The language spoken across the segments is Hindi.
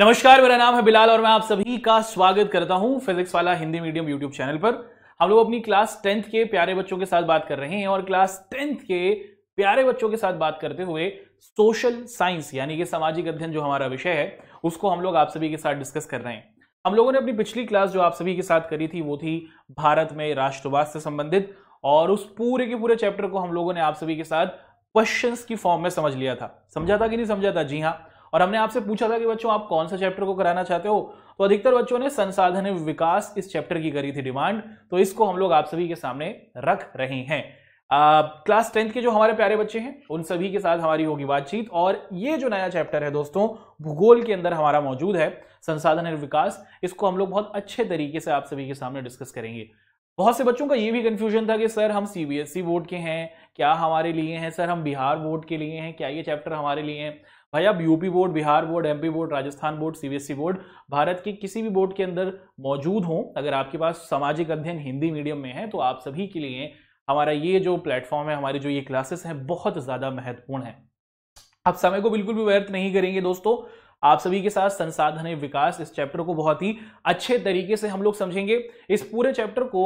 नमस्कार मेरा नाम है बिलाल और मैं आप सभी का स्वागत करता हूं फिजिक्स वाला हिंदी मीडियम यूट्यूब चैनल पर हम लोग अपनी क्लास टेंथ के प्यारे बच्चों के साथ बात कर रहे हैं और क्लास टेंथ के प्यारे बच्चों के साथ बात करते हुए सोशल साइंस यानी कि सामाजिक अध्ययन जो हमारा विषय है उसको हम लोग आप सभी के साथ डिस्कस कर रहे हैं हम लोगों ने अपनी पिछली क्लास जो आप सभी के साथ करी थी वो थी भारत में राष्ट्रवाद से संबंधित और उस पूरे के पूरे चैप्टर को हम लोगों ने आप सभी के साथ क्वेश्चंस की फॉर्म में समझ लिया था समझा था कि नहीं समझा था जी हाँ और हमने आपसे पूछा था कि बच्चों आप कौन सा चैप्टर को कराना चाहते हो तो अधिकतर बच्चों ने संसाधन विकास इस चैप्टर की करी थी डिमांड तो इसको हम लोग आप सभी के सामने रख रहे हैं क्लास टेंथ के जो हमारे प्यारे बच्चे हैं उन सभी के साथ हमारी होगी बातचीत और ये जो नया चैप्टर है दोस्तों भूगोल के अंदर हमारा मौजूद है संसाधन विकास इसको हम लोग बहुत अच्छे तरीके से आप सभी के सामने डिस्कस करेंगे बहुत से बच्चों का ये भी कंफ्यूजन था कि सर हम सीबीएसई बोर्ड e के हैं क्या हमारे लिए हैं सर हम बिहार बोर्ड के लिए हैं क्या ये चैप्टर हमारे लिए हैं भाई आप UP board Bihar board MP board Rajasthan board CBSE board Bharat के किसी भी बोर्ड के अंदर मौजूद हों अगर आपके पास सामाजिक अध्ययन हिंदी मीडियम में है तो आप सभी के लिए हमारा ये जो प्लेटफॉर्म है हमारी जो ये क्लासेस हैं बहुत ज़्यादा महत्वपूर्ण है आप समय को बिल्कुल भी व्यर्थ नहीं करेंगे दोस्तों आप सभी के साथ संसाधन विकास इस चैप्टर को बहुत ही अच्छे तरीके से हम लोग समझेंगे इस पूरे चैप्टर को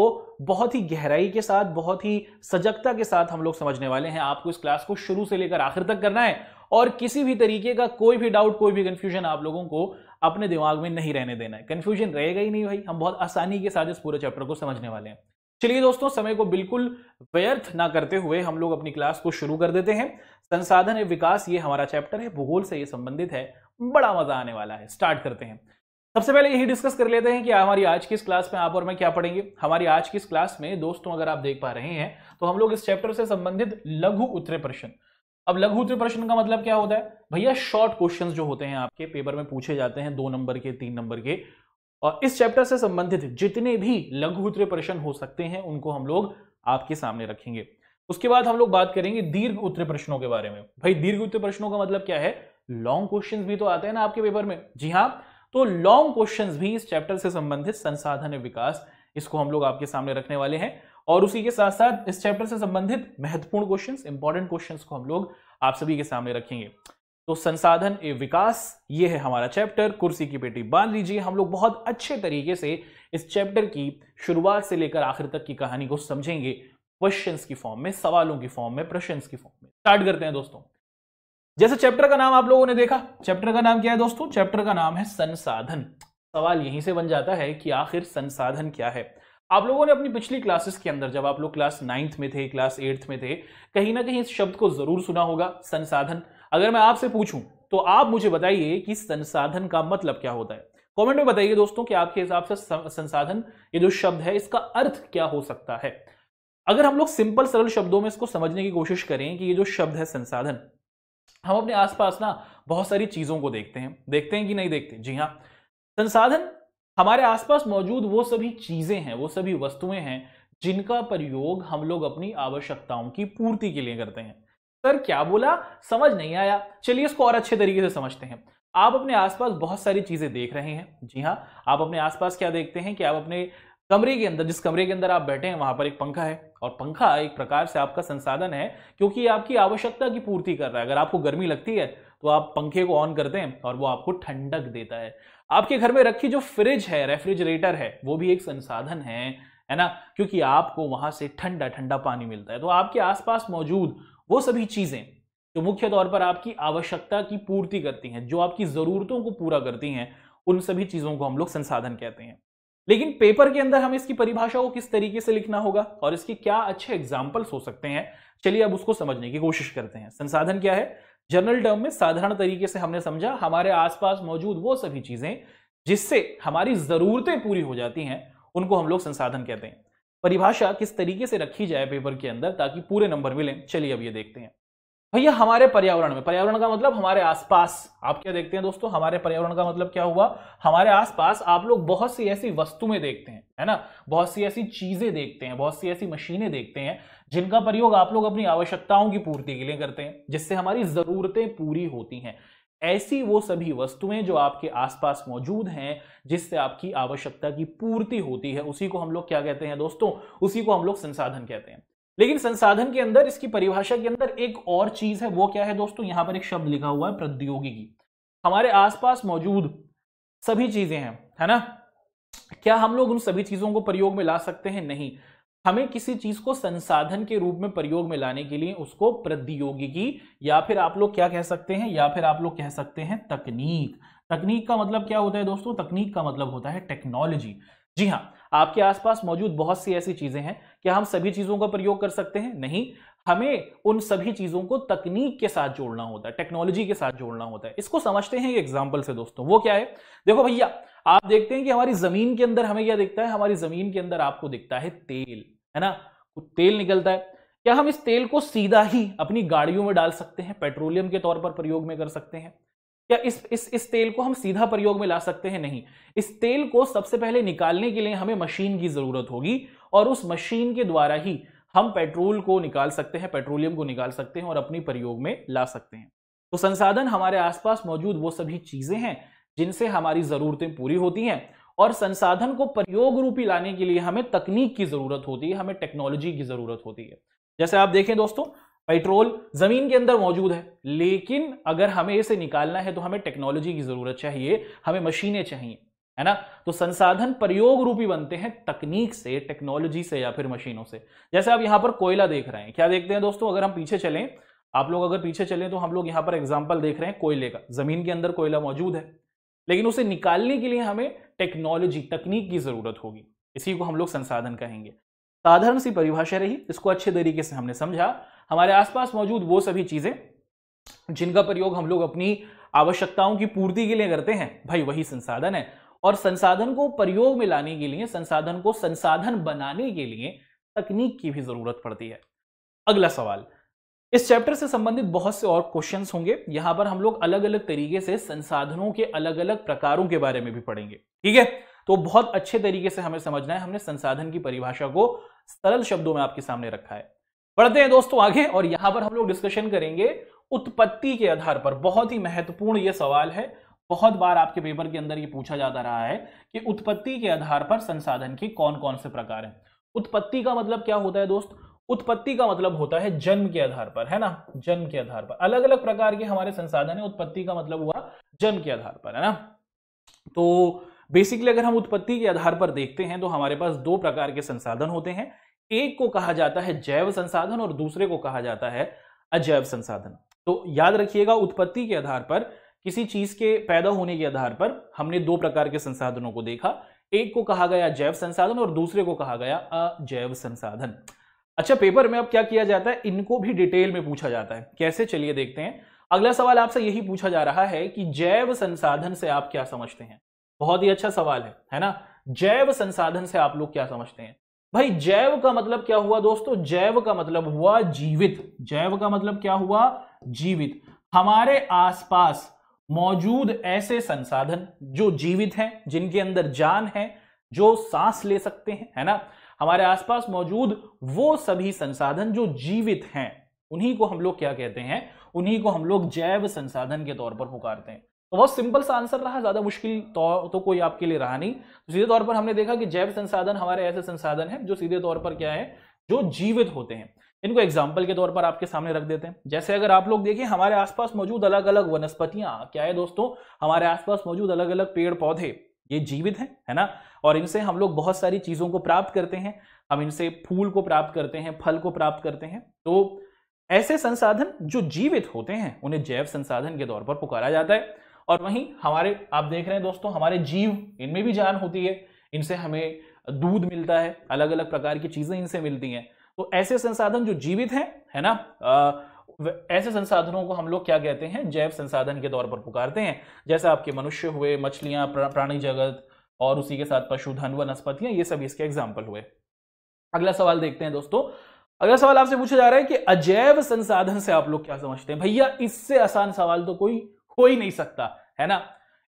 बहुत ही गहराई के साथ बहुत ही सजगता के साथ हम लोग समझने वाले हैं आपको इस क्लास को शुरू से लेकर आखिर तक करना है और किसी भी तरीके का कोई भी डाउट कोई भी कंफ्यूजन आप लोगों को अपने दिमाग में नहीं रहने देना है कंफ्यूजन रहेगा ही नहीं भाई हम बहुत आसानी के साथ इस पूरे चैप्टर को समझने वाले हैं चलिए दोस्तों समय को बिल्कुल व्यर्थ ना करते हुए हम लोग अपनी क्लास को शुरू कर देते हैं संसाधन एवं विकास ये हमारा चैप्टर है भूगोल से ये संबंधित है बड़ा मजा आने वाला है स्टार्ट करते हैं सबसे पहले यही डिस्कस कर लेते हैं कि हमारी आज की इस क्लास में आप और मैं क्या पढ़ेंगे हमारी आज की इस क्लास में दोस्तों अगर आप देख पा रहे हैं तो हम लोग इस चैप्टर से संबंधित लघु उत्तरे प्रश्न अब लघु उत्तरी प्रश्न का मतलब क्या होता है भैया शॉर्ट क्वेश्चंस जो होते हैं आपके पेपर में पूछे जाते हैं दो नंबर के तीन नंबर के और इस चैप्टर से संबंधित जितने भी लघु उत्तरी प्रश्न हो सकते हैं उनको हम लोग आपके सामने रखेंगे उसके बाद हम लोग बात करेंगे दीर्घ उत्तर प्रश्नों के बारे में भाई दीर्घ उत्तर प्रश्नों का मतलब क्या है लॉन्ग क्वेश्चन भी तो आते हैं ना आपके पेपर में जी हाँ तो लॉन्ग क्वेश्चन भी इस चैप्टर से संबंधित संसाधन विकास इसको हम लोग आपके सामने रखने वाले हैं और उसी के साथ साथ इस चैप्टर से संबंधित महत्वपूर्ण क्वेश्चन इंपॉर्टेंट क्वेश्चन को हम लोग आप सभी के सामने रखेंगे तो संसाधन ए विकास ये है हमारा चैप्टर कुर्सी की पेटी बांध लीजिए हम लोग बहुत अच्छे तरीके से इस चैप्टर की शुरुआत से लेकर आखिर तक की कहानी को समझेंगे क्वेश्चंस की फॉर्म में सवालों की फॉर्म में प्रश्न की फॉर्म में स्टार्ट करते हैं दोस्तों जैसे चैप्टर का नाम आप लोगों ने देखा चैप्टर का नाम क्या है दोस्तों चैप्टर का नाम है संसाधन सवाल यहीं से बन जाता है कि आखिर संसाधन क्या है आप लोगों ने अपनी पिछली क्लासेस के अंदर जब आप लोग क्लास नाइन्थ में थे क्लास एट्थ में थे कहीं ना कहीं इस शब्द को जरूर सुना होगा संसाधन अगर मैं आपसे पूछूं तो आप मुझे बताइए कि संसाधन का मतलब क्या होता है कमेंट में बताइए दोस्तों कि आपके हिसाब से संसाधन ये जो शब्द है इसका अर्थ क्या हो सकता है अगर हम लोग सिंपल सरल शब्दों में इसको समझने की कोशिश करें कि ये जो शब्द है संसाधन हम अपने आसपास ना बहुत सारी चीजों को देखते हैं देखते हैं कि नहीं देखते जी हाँ संसाधन हमारे आसपास मौजूद वो सभी चीज़ें हैं वो सभी वस्तुएं हैं जिनका प्रयोग हम लोग अपनी आवश्यकताओं की पूर्ति के लिए करते हैं सर क्या बोला समझ नहीं आया चलिए इसको और अच्छे तरीके से समझते हैं आप अपने आसपास बहुत सारी चीज़ें देख रहे हैं जी हाँ आप अपने आसपास क्या देखते हैं कि आप अपने कमरे के अंदर जिस कमरे के अंदर आप बैठे हैं वहां पर एक पंखा है और पंखा एक प्रकार से आपका संसाधन है क्योंकि आपकी आवश्यकता की पूर्ति कर रहा है अगर आपको गर्मी लगती है तो आप पंखे को ऑन करते हैं और वो आपको ठंडक देता है आपके घर में रखी जो फ्रिज है रेफ्रिजरेटर है वो भी एक संसाधन है है ना क्योंकि आपको वहां से ठंडा ठंडा पानी मिलता है तो आपके आसपास मौजूद वो सभी चीजें जो मुख्य तौर पर आपकी आवश्यकता की पूर्ति करती हैं जो आपकी जरूरतों को पूरा करती हैं उन सभी चीजों को हम लोग संसाधन कहते हैं लेकिन पेपर के अंदर हमें इसकी परिभाषा को किस तरीके से लिखना होगा और इसके क्या अच्छे एग्जाम्पल्स हो सकते हैं चलिए अब उसको समझने की कोशिश करते हैं संसाधन क्या है जनरल टर्म में साधारण तरीके से हमने समझा हमारे आसपास मौजूद वो सभी चीजें जिससे हमारी जरूरतें पूरी हो जाती हैं उनको हम लोग संसाधन कहते हैं परिभाषा किस तरीके से रखी जाए पेपर के अंदर ताकि पूरे नंबर मिलें चलिए अब ये देखते हैं भैया हमारे पर्यावरण में पर्यावरण का मतलब हमारे आसपास आप क्या देखते हैं दोस्तों हमारे पर्यावरण का मतलब क्या हुआ हमारे आसपास आप लोग बहुत सी ऐसी वस्तुएं देखते हैं है ना बहुत सी ऐसी चीजें देखते हैं बहुत सी ऐसी मशीनें देखते हैं जिनका प्रयोग आप लोग अपनी आवश्यकताओं की पूर्ति के लिए करते हैं जिससे हमारी जरूरतें पूरी होती हैं ऐसी वो सभी वस्तुएं जो आपके आसपास मौजूद हैं जिससे आपकी आवश्यकता की पूर्ति होती है उसी को हम लोग क्या कहते हैं दोस्तों उसी को हम लोग संसाधन कहते हैं लेकिन संसाधन के अंदर इसकी परिभाषा के अंदर एक और चीज है वो क्या है दोस्तों यहां पर एक शब्द लिखा हुआ है प्रौद्योगिकी हमारे आसपास मौजूद सभी चीजें हैं है ना क्या हम लोग उन सभी चीजों को प्रयोग में ला सकते हैं नहीं हमें किसी चीज को संसाधन के रूप में प्रयोग में लाने के लिए उसको प्रौद्योगिकी या फिर आप लोग क्या कह सकते हैं या फिर आप लोग कह सकते हैं तकनीक तकनीक का मतलब क्या होता है दोस्तों तकनीक का मतलब होता है टेक्नोलॉजी जी हाँ आपके आसपास मौजूद बहुत सी ऐसी चीजें हैं क्या हम सभी चीजों का प्रयोग कर सकते हैं नहीं हमें उन सभी चीजों को तकनीक के साथ जोड़ना होता है टेक्नोलॉजी के साथ जोड़ना होता है इसको समझते हैं एग्जाम्पल से दोस्तों वो क्या है देखो भैया आप देखते हैं कि हमारी जमीन के अंदर हमें क्या दिखता है हमारी जमीन के अंदर आपको दिखता है तेल है ना तेल निकलता है क्या हम इस तेल को सीधा ही अपनी गाड़ियों में डाल सकते हैं पेट्रोलियम के तौर पर प्रयोग में कर सकते हैं क्या इस इस इस तेल को हम सीधा प्रयोग में ला सकते हैं नहीं इस तेल को सबसे पहले निकालने के लिए हमें मशीन की ज़रूरत होगी और उस मशीन के द्वारा ही हम पेट्रोल को निकाल सकते हैं पेट्रोलियम को निकाल सकते हैं और अपनी प्रयोग में ला सकते हैं तो संसाधन हमारे आसपास मौजूद वो सभी चीज़ें हैं जिनसे हमारी ज़रूरतें पूरी होती हैं और संसाधन को प्रयोग रूपी लाने के लिए हमें तकनीक की ज़रूरत होती है हमें टेक्नोलॉजी की ज़रूरत होती है जैसे आप देखें दोस्तों पेट्रोल जमीन के अंदर मौजूद है लेकिन अगर हमें इसे निकालना है तो हमें टेक्नोलॉजी की जरूरत चाहिए हमें मशीनें चाहिए है ना तो संसाधन प्रयोग रूपी बनते हैं तकनीक से टेक्नोलॉजी से या फिर मशीनों से जैसे आप यहां पर कोयला देख रहे हैं क्या देखते हैं दोस्तों अगर हम पीछे चलें आप लोग अगर पीछे चलें तो हम लोग यहां पर एग्जाम्पल देख रहे हैं कोयले का जमीन के अंदर कोयला मौजूद है लेकिन उसे निकालने के लिए हमें टेक्नोलॉजी तकनीक की जरूरत होगी इसी को हम लोग संसाधन कहेंगे साधारण सी परिभाषा रही इसको अच्छे तरीके से हमने समझा हमारे आसपास मौजूद वो सभी चीजें जिनका प्रयोग हम लोग अपनी आवश्यकताओं की पूर्ति के लिए करते हैं भाई वही संसाधन है और संसाधन को प्रयोग में लाने के लिए संसाधन को संसाधन बनाने के लिए तकनीक की भी जरूरत पड़ती है अगला सवाल इस चैप्टर से संबंधित बहुत से और क्वेश्चंस होंगे यहां पर हम लोग अलग अलग तरीके से संसाधनों के अलग अलग प्रकारों के बारे में भी पढ़ेंगे ठीक है तो बहुत अच्छे तरीके से हमें समझना है हमने संसाधन की परिभाषा को सरल शब्दों में आपके सामने रखा है बढ़ते हैं दोस्तों आगे और यहां पर हम लोग डिस्कशन करेंगे उत्पत्ति के आधार पर बहुत ही महत्वपूर्ण यह सवाल है बहुत बार आपके पेपर के अंदर ये पूछा जाता रहा है कि उत्पत्ति के आधार पर संसाधन के कौन कौन से प्रकार हैं उत्पत्ति का मतलब क्या होता है दोस्त उत्पत्ति का मतलब होता है जन्म के आधार पर है ना जन्म के आधार पर अलग अलग प्रकार के हमारे संसाधन है उत्पत्ति का मतलब हुआ जन्म के आधार पर है ना तो बेसिकली अगर हम उत्पत्ति के आधार पर देखते हैं तो हमारे पास दो प्रकार के संसाधन होते हैं एक को कहा जाता है जैव संसाधन और दूसरे को कहा जाता है अजैव संसाधन तो याद रखिएगा उत्पत्ति के आधार पर किसी चीज के पैदा होने के आधार पर हमने दो प्रकार के संसाधनों को देखा एक को कहा गया जैव संसाधन और दूसरे को कहा गया अजैव संसाधन अच्छा पेपर में अब क्या किया जाता है इनको भी डिटेल में पूछा जाता है कैसे चलिए देखते हैं अगला सवाल आपसे यही पूछा जा रहा है कि जैव संसाधन से आप क्या समझते हैं बहुत ही अच्छा सवाल है है ना जैव संसाधन से आप लोग क्या समझते हैं भाई जैव का मतलब क्या हुआ दोस्तों जैव का मतलब हुआ जीवित जैव का मतलब क्या हुआ जीवित हमारे आसपास मौजूद ऐसे संसाधन जो जीवित हैं जिनके अंदर जान है जो सांस ले सकते हैं है ना हमारे आसपास मौजूद वो सभी संसाधन जो जीवित हैं उन्हीं को हम लोग क्या कहते हैं उन्हीं को हम लोग जैव संसाधन के तौर पर पुकारते हैं तो बहुत सिंपल सा आंसर रहा ज़्यादा मुश्किल तो, तो कोई आपके लिए रहा नहीं तो सीधे तौर पर हमने देखा कि जैव संसाधन हमारे ऐसे संसाधन है जो सीधे तौर पर क्या है जो जीवित होते हैं इनको एग्जाम्पल के तौर पर आपके सामने रख देते हैं जैसे अगर आप लोग देखें हमारे आसपास मौजूद अलग अलग वनस्पतियां क्या है दोस्तों हमारे आसपास मौजूद अलग अलग पेड़ पौधे ये जीवित हैं है ना और इनसे हम लोग बहुत सारी चीज़ों को प्राप्त करते हैं हम इनसे फूल को प्राप्त करते हैं फल को प्राप्त करते हैं तो ऐसे संसाधन जो जीवित होते हैं उन्हें जैव संसाधन के तौर पर पुकारा जाता है और वहीं हमारे आप देख रहे हैं दोस्तों हमारे जीव इनमें भी जान होती है इनसे हमें दूध मिलता है अलग अलग प्रकार की चीजें इनसे मिलती हैं तो ऐसे संसाधन जो जीवित हैं है ना आ, ऐसे संसाधनों को हम लोग क्या कहते हैं जैव संसाधन के तौर पर पुकारते हैं जैसे आपके मनुष्य हुए मछलियां प्राणी जगत और उसी के साथ पशुधन वनस्पतियां ये सब इसके एग्जाम्पल हुए अगला सवाल देखते हैं दोस्तों अगला सवाल आपसे पूछा जा रहा है कि अजैव संसाधन से आप लोग क्या समझते हैं भैया इससे आसान सवाल तो कोई हो ही नहीं सकता है ना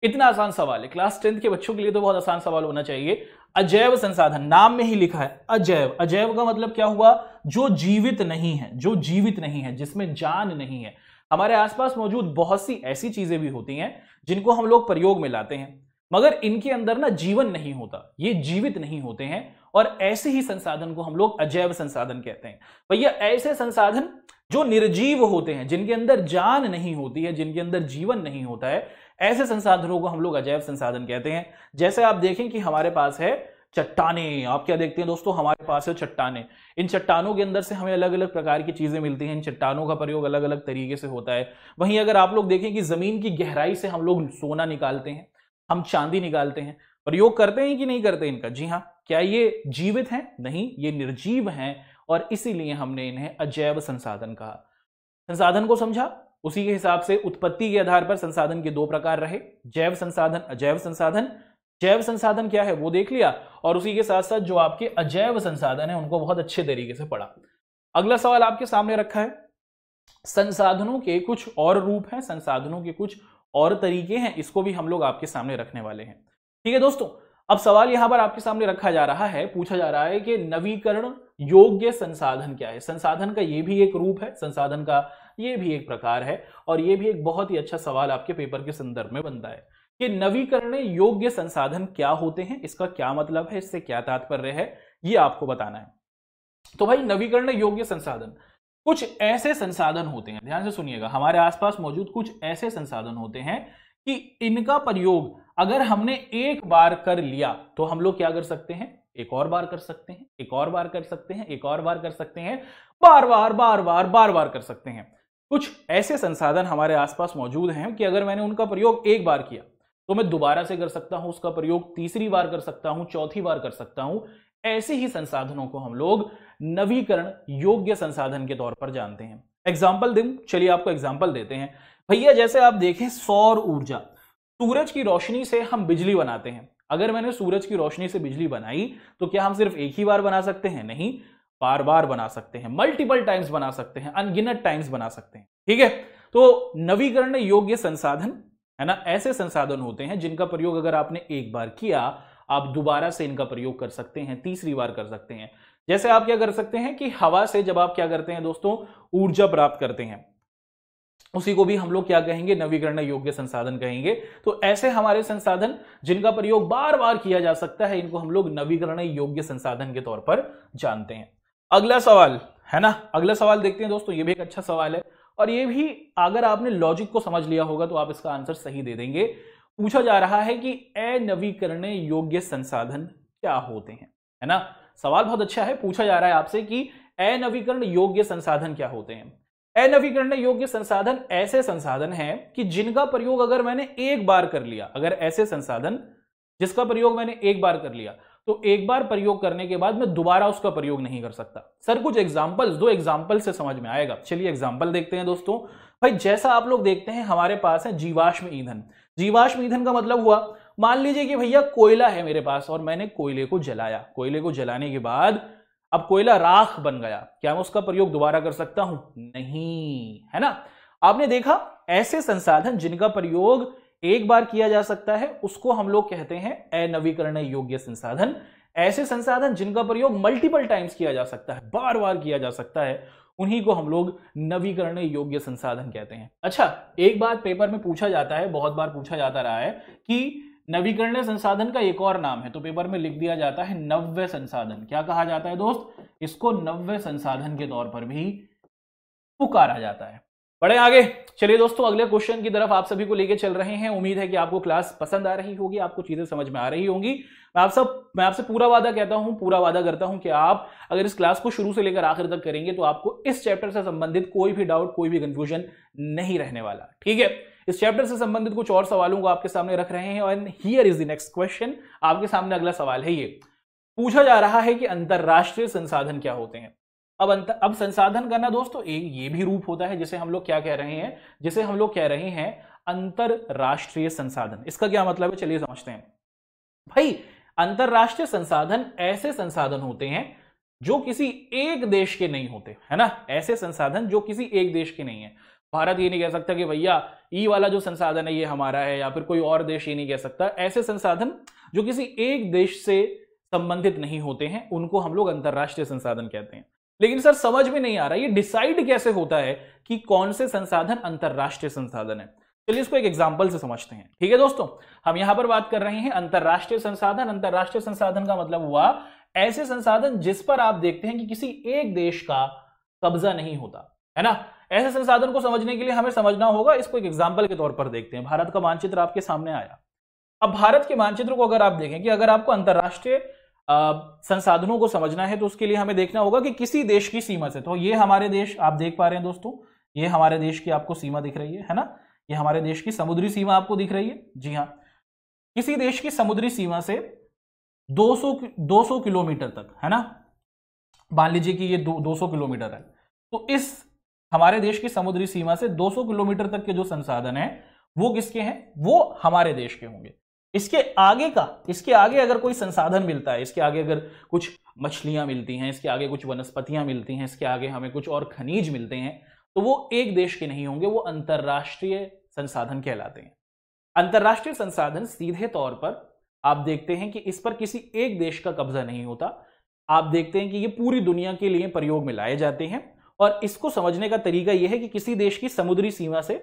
इतना आसान सवाल है क्लास टेंथ के बच्चों के लिए तो बहुत आसान सवाल होना चाहिए अजैव संसाधन नाम में ही लिखा है अजैव अजैव का मतलब क्या हुआ जो जीवित नहीं है जो जीवित नहीं है जिसमें जान नहीं है हमारे आसपास मौजूद बहुत सी ऐसी चीजें भी होती हैं जिनको हम लोग प्रयोग में लाते हैं मगर इनके अंदर ना जीवन नहीं होता ये जीवित नहीं होते हैं और ऐसे ही संसाधन को हम लोग अजैव संसाधन कहते हैं भैया ऐसे संसाधन जो निर्जीव होते हैं जिनके अंदर जान नहीं होती है जिनके अंदर जीवन नहीं होता है ऐसे संसाधनों को हम लोग अजैव संसाधन कहते हैं जैसे आप देखें कि हमारे पास है चट्टाने आप क्या देखते हैं दोस्तों हमारे पास है चट्टाने इन चट्टानों के अंदर से हमें अलग अलग प्रकार की चीजें मिलती हैं इन चट्टानों का प्रयोग अलग अलग तरीके से होता है वहीं अगर आप लोग देखें कि जमीन की गहराई से हम लोग सोना निकालते हैं हम चांदी निकालते हैं प्रयोग करते हैं कि नहीं करते इनका जी हाँ क्या ये जीवित हैं नहीं ये निर्जीव हैं और इसीलिए हमने इन्हें अजैव संसाधन कहा संसाधन को समझा उसी के हिसाब से उत्पत्ति के आधार पर संसाधन के दो प्रकार रहे जैव संसाधन अजैव संसाधन जैव संसाधन क्या है वो देख लिया और उसी के साथ साथ जो आपके अजैव संसाधन है उनको बहुत अच्छे तरीके से पढ़ा अगला सवाल आपके सामने रखा है संसाधनों के कुछ और रूप हैं संसाधनों के कुछ और तरीके हैं इसको भी हम लोग आपके सामने रखने वाले हैं ठीक है दोस्तों अब सवाल यहां पर आपके सामने रखा जा रहा है पूछा जा रहा है कि नवीकरण योग्य संसाधन क्या है संसाधन का ये भी एक रूप है संसाधन का ये भी एक प्रकार है और ये भी एक बहुत ही अच्छा सवाल आपके पेपर के संदर्भ में बनता है कि नवीकरण योग्य संसाधन क्या होते हैं इसका क्या मतलब है इससे क्या तात्पर्य है ये आपको बताना है तो भाई नवीकरण योग्य संसाधन कुछ ऐसे संसाधन होते हैं ध्यान से सुनिएगा हमारे आसपास मौजूद कुछ ऐसे संसाधन होते हैं कि इनका प्रयोग अगर हमने एक बार कर लिया तो हम लोग क्या कर सकते हैं एक और बार कर सकते हैं एक और बार कर सकते हैं एक और बार कर सकते हैं बार बार बार बार बार बार कर सकते हैं कुछ ऐसे संसाधन हमारे आसपास मौजूद हैं कि अगर मैंने उनका प्रयोग एक बार किया तो मैं दोबारा से कर सकता हूं उसका प्रयोग तीसरी बार कर सकता हूं चौथी बार कर सकता हूं ऐसे ही संसाधनों को हम लोग नवीकरण योग्य संसाधन के तौर पर जानते हैं एग्जाम्पल दूं चलिए आपको एग्जाम्पल देते हैं भैया जैसे आप देखें सौर ऊर्जा सूरज की रोशनी से हम बिजली बनाते हैं अगर मैंने सूरज की रोशनी से बिजली बनाई तो क्या हम सिर्फ एक ही बार बना सकते हैं नहीं बार बार बना सकते हैं मल्टीपल टाइम्स बना सकते हैं अनगिनत टाइम्स बना सकते हैं ठीक है तो नवीकरण योग्य संसाधन है ना ऐसे संसाधन होते हैं जिनका प्रयोग अगर आपने एक बार किया आप दोबारा से इनका प्रयोग कर सकते हैं तीसरी बार कर सकते हैं जैसे आप क्या कर सकते हैं कि हवा से जब आप क्या करते हैं दोस्तों ऊर्जा प्राप्त करते हैं उसी को भी हम लोग क्या कहेंगे नवीकरण योग्य संसाधन कहेंगे तो ऐसे हमारे संसाधन जिनका प्रयोग बार बार किया जा सकता है इनको हम लोग नवीकरण योग्य संसाधन के तौर पर जानते हैं अगला सवाल है ना अगला सवाल देखते हैं दोस्तों ये भी एक अच्छा सवाल है और ये भी अगर आपने लॉजिक को समझ लिया होगा तो आप इसका आंसर सही दे देंगे पूछा जा रहा है कि अनवीकरण योग्य संसाधन क्या होते हैं है ना सवाल बहुत अच्छा है पूछा जा रहा है आपसे कि अनवीकरण योग्य संसाधन क्या होते हैं अनवीकरण योग्य संसाधन ऐसे संसाधन हैं कि जिनका प्रयोग अगर मैंने एक बार कर लिया अगर ऐसे संसाधन जिसका प्रयोग मैंने एक बार कर लिया तो एक बार प्रयोग करने के बाद मैं दोबारा उसका प्रयोग नहीं कर सकता सर कुछ एग्जाम्पल दो एग्जाम्पल से समझ में आएगा चलिए एग्जाम्पल देखते हैं दोस्तों भाई जैसा आप लोग देखते हैं हमारे पास है जीवाश्म ईंधन जीवाश्म ईंधन का मतलब हुआ मान लीजिए कि भैया कोयला है मेरे पास और मैंने कोयले को जलाया कोयले को जलाने के बाद अब कोयला राख बन गया क्या मैं उसका प्रयोग दोबारा कर सकता हूं नहीं है ना आपने देखा ऐसे संसाधन जिनका प्रयोग एक बार किया जा सकता है उसको हम लोग कहते हैं अनवीकरण योग्य संसाधन ऐसे संसाधन जिनका प्रयोग मल्टीपल टाइम्स किया जा सकता है बार बार किया जा सकता है उन्हीं को हम लोग नवीकरण योग्य संसाधन कहते हैं अच्छा एक बार पेपर में पूछा जाता है बहुत बार पूछा जाता रहा है कि नवीकरणीय संसाधन का एक और नाम है तो पेपर में लिख दिया जाता है नव्य संसाधन क्या कहा जाता है दोस्त इसको नव्य संसाधन के तौर पर भी पुकारा जाता है बड़े आगे चलिए दोस्तों अगले क्वेश्चन की तरफ आप सभी को लेके चल रहे हैं उम्मीद है कि आपको क्लास पसंद आ रही होगी आपको चीजें समझ में आ रही होंगी मैं आप सब मैं आपसे पूरा वादा कहता हूं पूरा वादा करता हूं कि आप अगर इस क्लास को शुरू से लेकर आखिर तक करेंगे तो आपको इस चैप्टर से संबंधित कोई भी डाउट कोई भी कंफ्यूजन नहीं रहने वाला ठीक है इस चैप्टर से संबंधित कुछ और सवालों को आपके सामने रख रहे हैं and here is the next question आपके सामने अगला सवाल है ये पूछा जा रहा है कि अंतरराष्ट्रीय संसाधन क्या होते हैं अब अंत अब संसाधन करना दोस्तों ए, ये भी रूप होता है जिसे हम लोग क्या कह रहे हैं जिसे हम लोग कह रहे हैं अंतरराष्ट्रीय संसाधन इसका क्या मतलब है चलिए समझते हैं भाई अंतरराष्ट्रीय संसाधन ऐसे संसाधन होते हैं जो किसी एक देश के नहीं होते है ना ऐसे संसाधन जो किसी एक देश के नहीं है भारत ये नहीं कह सकता कि भैया ई वाला जो संसाधन है ये हमारा है या फिर कोई और देश ये नहीं कह सकता ऐसे संसाधन जो किसी एक देश से संबंधित नहीं होते हैं उनको हम लोग अंतर्राष्ट्रीय संसाधन कहते हैं लेकिन सर समझ में नहीं आ रहा ये डिसाइड कैसे होता है कि कौन से संसाधन अंतर्राष्ट्रीय संसाधन है चलिए इसको एक एग्जाम्पल से समझते हैं ठीक है दोस्तों हम यहां पर बात कर रहे हैं अंतर्राष्ट्रीय संसाधन अंतर्राष्ट्रीय संसाधन का मतलब हुआ ऐसे संसाधन जिस पर आप देखते हैं कि किसी एक देश का कब्जा नहीं होता है ना ऐसे संसाधन को समझने के लिए हमें समझना होगा इसको एक एग्जाम्पल के तौर पर देखते हैं भारत का मानचित्र आपके सामने आया अब भारत के मानचित्र को अगर आप देखें कि अगर आपको अंतर्राष्ट्रीय संसाधनों को समझना है तो उसके लिए हमें देखना होगा कि किसी देश की सीमा से तो ये हमारे देश आप देख पा रहे हैं दोस्तों ये हमारे देश की आपको सीमा दिख रही है है ना ये हमारे देश की समुद्री सीमा आपको दिख रही है जी हाँ किसी देश की समुद्री सीमा से 200 200 किलोमीटर तक है ना मान लीजिए कि ये दो, 200 किलोमीटर है तो इस हमारे देश की समुद्री सीमा से 200 किलोमीटर तक के जो संसाधन है वो किसके हैं वो हमारे देश के होंगे इसके आगे का इसके आगे अगर कोई संसाधन मिलता है इसके आगे अगर कुछ मछलियां मिलती हैं इसके आगे कुछ वनस्पतियां मिलती हैं इसके आगे हमें कुछ और खनिज मिलते हैं तो वो एक देश के नहीं होंगे वो अंतर्राष्ट्रीय संसाधन कहलाते हैं अंतर्राष्ट्रीय संसाधन सीधे तौर पर आप देखते हैं कि इस पर किसी एक देश का कब्जा नहीं होता आप देखते हैं कि ये पूरी दुनिया के लिए प्रयोग में लाए जाते हैं और इसको समझने का तरीका यह है कि किसी देश की समुद्री सीमा से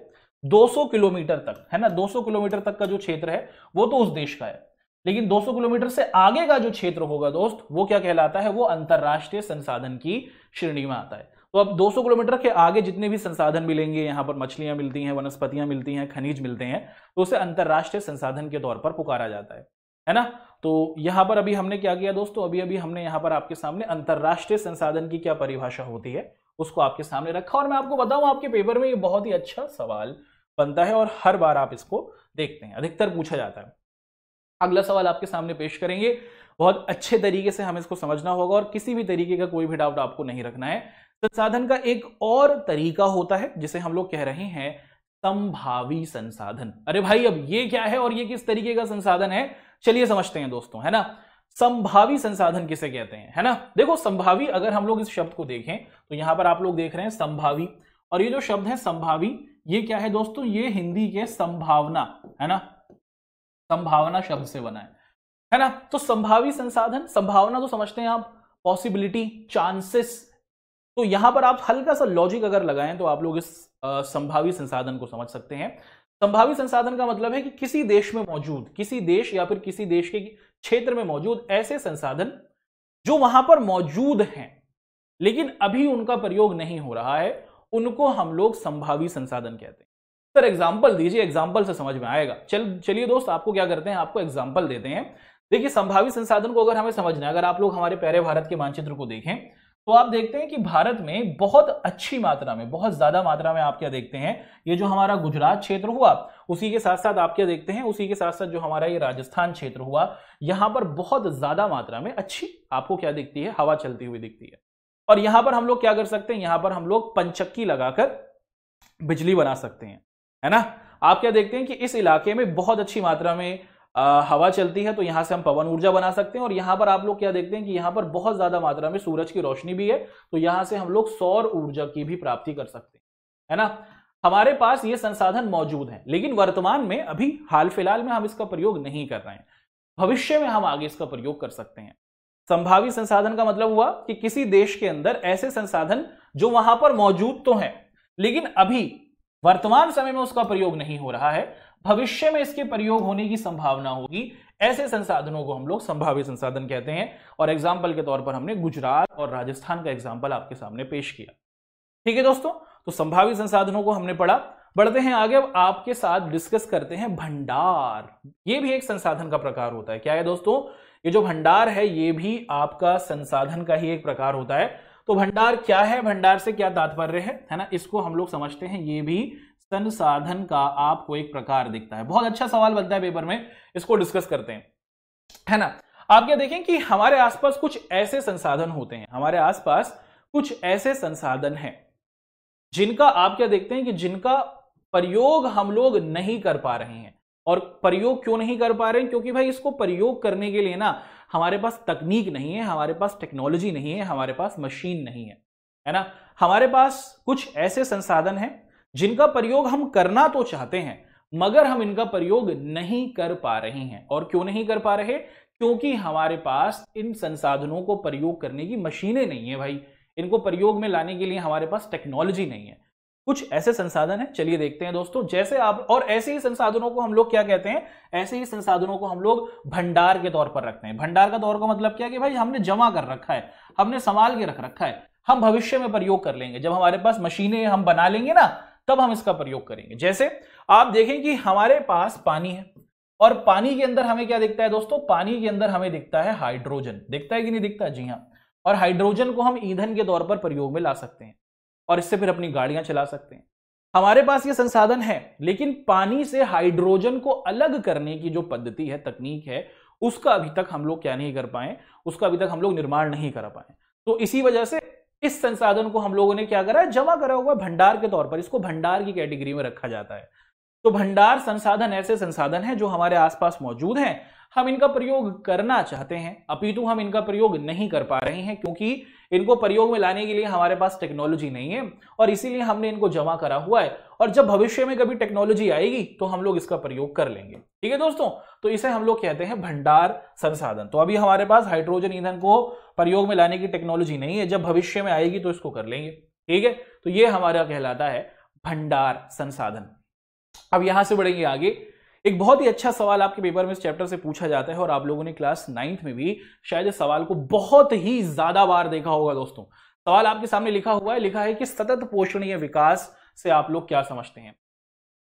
200 किलोमीटर तक है ना 200 किलोमीटर तक का जो क्षेत्र है वो तो उस देश का है लेकिन 200 किलोमीटर से आगे का जो क्षेत्र होगा दोस्त वो क्या कहलाता है वो अंतर्राष्ट्रीय संसाधन की श्रेणी में आता है तो अब 200 किलोमीटर के आगे जितने भी संसाधन मिलेंगे यहां पर मछलियां मिलती हैं वनस्पतियां मिलती हैं खनिज मिलते हैं तो उसे अंतर्राष्ट्रीय संसाधन के तौर पर पुकारा जाता है है ना तो यहां पर अभी हमने क्या किया दोस्तों अभी अभी हमने यहां पर आपके सामने अंतर्राष्ट्रीय संसाधन की क्या परिभाषा होती है उसको आपके सामने रखा और मैं आपको बताऊं आपके पेपर में ये बहुत ही अच्छा सवाल बनता है और हर बार आप इसको देखते हैं अधिकतर पूछा जाता है अगला सवाल आपके सामने पेश करेंगे बहुत अच्छे तरीके से हमें इसको समझना होगा और किसी भी तरीके का कोई भी डाउट आपको नहीं रखना है संसाधन का एक और तरीका होता है जिसे हम लोग कह रहे हैं संभावी संसाधन अरे भाई अब ये क्या है और ये किस तरीके का संसाधन है चलिए समझते हैं दोस्तों है ना संभावी संसाधन किसे कहते हैं है ना देखो संभावी अगर हम लोग इस शब्द को देखें तो यहां पर आप लोग देख रहे हैं संभावी और ये जो शब्द है संभावी ये क्या है दोस्तों ये हिंदी के संभावना है ना संभावना शब्द से बना है है ना तो संभावी संसाधन संभावना तो समझते हैं आप पॉसिबिलिटी चांसेस तो यहां पर आप हल्का सा लॉजिक अगर लगाएं तो आप लोग इस संभावी संसाधन को समझ सकते हैं संभावी संसाधन का मतलब है कि किसी देश में मौजूद किसी देश या फिर किसी देश के क्षेत्र में मौजूद ऐसे संसाधन जो वहां पर मौजूद हैं लेकिन अभी उनका प्रयोग नहीं हो रहा है उनको हम लोग संभावी संसाधन कहते हैं सर एग्जाम्पल दीजिए एग्जाम्पल से समझ में आएगा चल चलिए दोस्त आपको क्या करते हैं आपको एग्जाम्पल देते हैं देखिए संभावी संसाधन को अगर हमें समझना है अगर आप लोग हमारे प्यारे भारत के मानचित्र को देखें तो आप देखते हैं कि भारत में बहुत अच्छी मात्रा में बहुत ज्यादा मात्रा में आप क्या देखते हैं ये जो हमारा गुजरात क्षेत्र हुआ उसी के साथ साथ आप क्या देखते हैं उसी के साथ साथ जो हमारा ये राजस्थान क्षेत्र हुआ यहां पर बहुत ज्यादा मात्रा में अच्छी आपको क्या दिखती है हवा चलती हुई दिखती है और यहां पर हम लोग क्या कर सकते हैं यहां पर हम लोग पंचक्की लगाकर बिजली बना सकते हैं है ना आप क्या देखते हैं कि इस इलाके में बहुत अच्छी मात्रा में आ, हवा चलती है तो यहाँ से हम पवन ऊर्जा बना सकते हैं और यहाँ पर आप लोग क्या देखते हैं कि यहाँ पर बहुत ज़्यादा मात्रा में सूरज की रोशनी भी है तो यहाँ से हम लोग सौर ऊर्जा की भी प्राप्ति कर सकते हैं है ना हमारे पास ये संसाधन मौजूद है लेकिन वर्तमान में अभी हाल फिलहाल में हम इसका प्रयोग नहीं कर रहे हैं भविष्य में हम आगे इसका प्रयोग कर सकते हैं संभावी संसाधन का मतलब हुआ कि किसी देश के अंदर ऐसे संसाधन जो वहां पर मौजूद तो हैं लेकिन अभी वर्तमान समय में उसका प्रयोग नहीं हो रहा है भविष्य में इसके प्रयोग होने की संभावना होगी ऐसे संसाधनों को हम लोग संभाव्य संसाधन कहते हैं और एग्जाम्पल के तौर पर हमने गुजरात और राजस्थान का एग्जाम्पल आपके सामने पेश किया ठीक है दोस्तों तो संभावित संसाधनों को हमने पढ़ा बढ़ते हैं आगे अब आपके साथ डिस्कस करते हैं भंडार ये भी एक संसाधन का प्रकार होता है क्या है दोस्तों ये जो भंडार है ये भी आपका संसाधन का ही एक प्रकार होता है तो भंडार क्या है भंडार से क्या तात्पर्य है है ना इसको हम लोग समझते हैं ये भी संसाधन का आपको एक प्रकार दिखता है बहुत अच्छा सवाल बनता है पेपर में इसको डिस्कस करते हैं है ना आप क्या देखें कि हमारे आसपास कुछ ऐसे संसाधन होते हैं हमारे आसपास कुछ ऐसे संसाधन हैं जिनका आप क्या देखते हैं कि जिनका प्रयोग हम लोग नहीं कर पा रहे हैं और प्रयोग क्यों नहीं कर पा रहे हैं क्योंकि भाई इसको प्रयोग करने के लिए ना हमारे पास तकनीक नहीं है हमारे पास टेक्नोलॉजी नहीं है हमारे पास मशीन नहीं है है ना हमारे पास कुछ ऐसे संसाधन हैं जिनका प्रयोग हम करना तो चाहते हैं मगर हम इनका प्रयोग नहीं कर पा रहे हैं और क्यों नहीं कर पा रहे क्योंकि हमारे पास इन संसाधनों को प्रयोग करने की मशीनें नहीं है भाई इनको प्रयोग में लाने के लिए हमारे पास टेक्नोलॉजी नहीं है कुछ ऐसे संसाधन है चलिए देखते हैं दोस्तों जैसे आप और ऐसे ही संसाधनों को हम लोग क्या कहते हैं ऐसे ही संसाधनों को हम लोग भंडार के तौर पर रखते हैं भंडार का तौर का मतलब क्या कि भाई हमने जमा कर रखा है हमने संभाल के रख रखा है हम भविष्य में प्रयोग कर लेंगे जब हमारे पास मशीनें हम बना लेंगे ना तब हम इसका प्रयोग करेंगे जैसे आप देखें कि हमारे पास पानी है और पानी के अंदर हमें क्या दिखता है दोस्तों पानी के अंदर हमें दिखता है हाइड्रोजन दिखता है कि नहीं दिखता जी हाँ और हाइड्रोजन को हम ईंधन के तौर पर प्रयोग में ला सकते हैं और इससे फिर अपनी गाड़ियां चला सकते हैं हमारे पास ये संसाधन है लेकिन पानी से हाइड्रोजन को अलग करने की जो पद्धति है तकनीक है उसका अभी तक हम लोग क्या नहीं कर पाए उसका अभी तक हम लोग निर्माण नहीं कर पाए तो इसी वजह से इस संसाधन को हम लोगों ने क्या करा है जमा करा हुआ भंडार के तौर पर इसको भंडार की कैटेगरी में रखा जाता है तो भंडार संसाधन ऐसे संसाधन है जो हमारे आसपास मौजूद हैं हम इनका प्रयोग करना चाहते हैं अपितु हम इनका प्रयोग नहीं कर पा रहे हैं क्योंकि इनको प्रयोग में लाने के लिए हमारे पास टेक्नोलॉजी नहीं है और इसीलिए हमने इनको जमा करा हुआ है और जब भविष्य में कभी टेक्नोलॉजी आएगी तो हम लोग इसका प्रयोग कर लेंगे ठीक है दोस्तों तो इसे हम लोग कहते हैं भंडार संसाधन तो अभी हमारे पास हाइड्रोजन ईंधन को प्रयोग में लाने की टेक्नोलॉजी नहीं है जब भविष्य में आएगी तो इसको कर लेंगे ठीक है तो ये हमारा कहलाता है भंडार संसाधन अब यहां से बढ़ेंगे आगे एक बहुत ही अच्छा सवाल आपके पेपर में इस चैप्टर से पूछा जाता है और आप लोगों ने क्लास नाइन्थ में भी शायद इस सवाल को बहुत ही ज्यादा बार देखा होगा दोस्तों सवाल आपके सामने लिखा हुआ है लिखा है कि सतत पोषणीय विकास से आप लोग क्या समझते हैं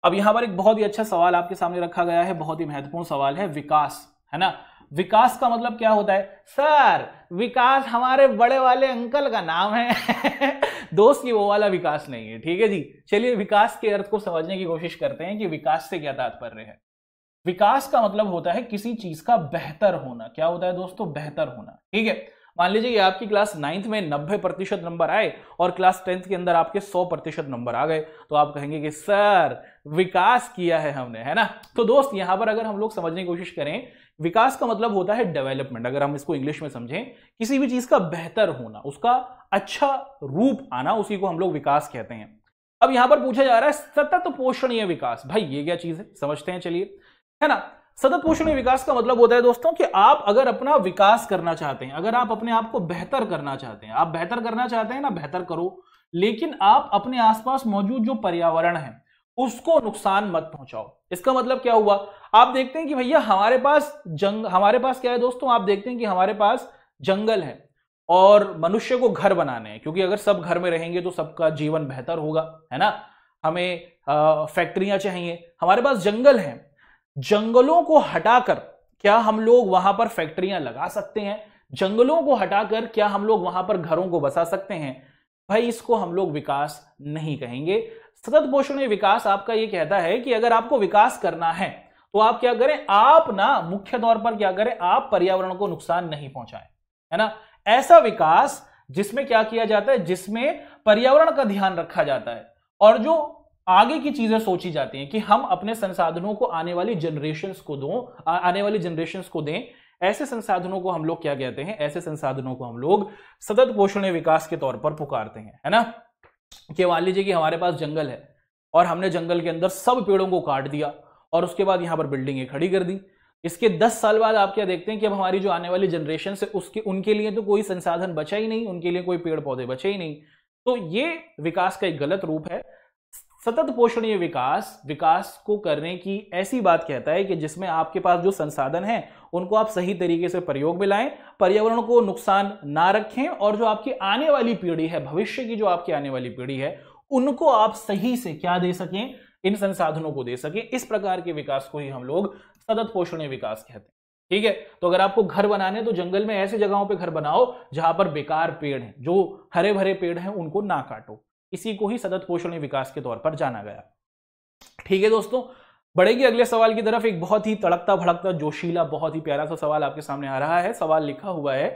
अब यहां पर एक बहुत ही अच्छा सवाल आपके सामने रखा गया है बहुत ही महत्वपूर्ण सवाल है विकास है ना विकास का मतलब क्या होता है सर विकास हमारे बड़े वाले अंकल का नाम है दोस्त की वो वाला विकास नहीं है ठीक है जी चलिए विकास के अर्थ को समझने की कोशिश करते हैं कि विकास से क्या तात्पर्य है विकास का मतलब होता है किसी चीज का बेहतर होना क्या होता है दोस्तों बेहतर होना ठीक है मान लीजिए आपकी क्लास नाइन्थ में नब्बे प्रतिशत नंबर आए और क्लास टेंथ के अंदर आपके सौ प्रतिशत नंबर आ गए तो आप कहेंगे कि सर विकास किया है हमने है ना तो दोस्त यहां पर अगर हम लोग समझने की कोशिश करें विकास का मतलब होता है डेवलपमेंट अगर हम इसको इंग्लिश में समझें किसी भी चीज का बेहतर होना उसका अच्छा रूप आना उसी को हम लोग विकास कहते हैं अब यहां पर पूछा जा रहा है सतत पोषणीय विकास भाई ये क्या चीज है समझते हैं चलिए है ना सतत पोषणीय विकास का मतलब होता है दोस्तों कि आप अगर अपना विकास करना चाहते हैं अगर आप अपने आप को बेहतर करना चाहते हैं आप बेहतर करना चाहते हैं ना बेहतर करो लेकिन आप अपने आसपास मौजूद जो पर्यावरण है उसको नुकसान मत पहुंचाओ इसका मतलब क्या हुआ आप देखते हैं कि भैया हमारे पास जंग हमारे पास क्या है दोस्तों आप देखते हैं कि हमारे पास जंगल है और मनुष्य को घर बनाने हैं क्योंकि अगर सब घर में रहेंगे तो सबका जीवन बेहतर होगा है ना हमें फैक्ट्रियां चाहिए हमारे पास जंगल हैं जंगलों को हटाकर क्या हम लोग वहां पर फैक्ट्रियां लगा सकते हैं जंगलों को हटाकर क्या हम लोग वहां पर घरों को बसा सकते हैं भाई इसको हम लोग विकास नहीं कहेंगे सतत पोषण विकास आपका यह कहता है कि अगर आपको विकास करना है तो आप क्या करें आप ना मुख्य तौर पर क्या करें आप पर्यावरण को नुकसान नहीं पहुंचाएं है ना ऐसा विकास जिसमें क्या किया जाता है जिसमें पर्यावरण का ध्यान रखा जाता है और जो आगे की चीजें सोची जाती हैं कि हम अपने संसाधनों को आने वाली जनरेशन को दो आने वाली जनरेशन को दें ऐसे संसाधनों को हम लोग क्या कहते हैं ऐसे संसाधनों को हम लोग सतत पोषण विकास के तौर पर पुकारते हैं है ना कि मान लीजिए कि हमारे पास जंगल है और हमने जंगल के अंदर सब पेड़ों को काट दिया और उसके बाद यहां पर बिल्डिंगें खड़ी कर दी इसके 10 साल बाद आप क्या देखते हैं कि अब हमारी जो आने वाली जनरेशन है उसके उनके लिए तो कोई संसाधन बचा ही नहीं उनके लिए कोई पेड़ पौधे बचे ही नहीं तो ये विकास का एक गलत रूप है सतत पोषणीय विकास विकास को करने की ऐसी बात कहता है कि जिसमें आपके पास जो संसाधन हैं उनको आप सही तरीके से प्रयोग में लाएं पर्यावरण को नुकसान ना रखें और जो आपकी आने वाली पीढ़ी है भविष्य की जो आपकी आने वाली पीढ़ी है उनको आप सही से क्या दे सकें इन संसाधनों को दे सकें इस प्रकार के विकास को ही हम लोग सतत पोषणीय विकास कहते हैं ठीक है तो अगर आपको घर बनाने तो जंगल में ऐसे जगहों पे घर बनाओ जहां पर बेकार पेड़ हैं जो हरे भरे पेड़ हैं उनको ना काटो इसी को ही सतत पोषण विकास के तौर पर जाना गया ठीक है दोस्तों बढ़ेगी अगले सवाल की तरफ एक बहुत ही तड़कता भड़कता जोशीला बहुत ही प्यारा सा सवाल आपके सामने आ रहा है सवाल लिखा हुआ है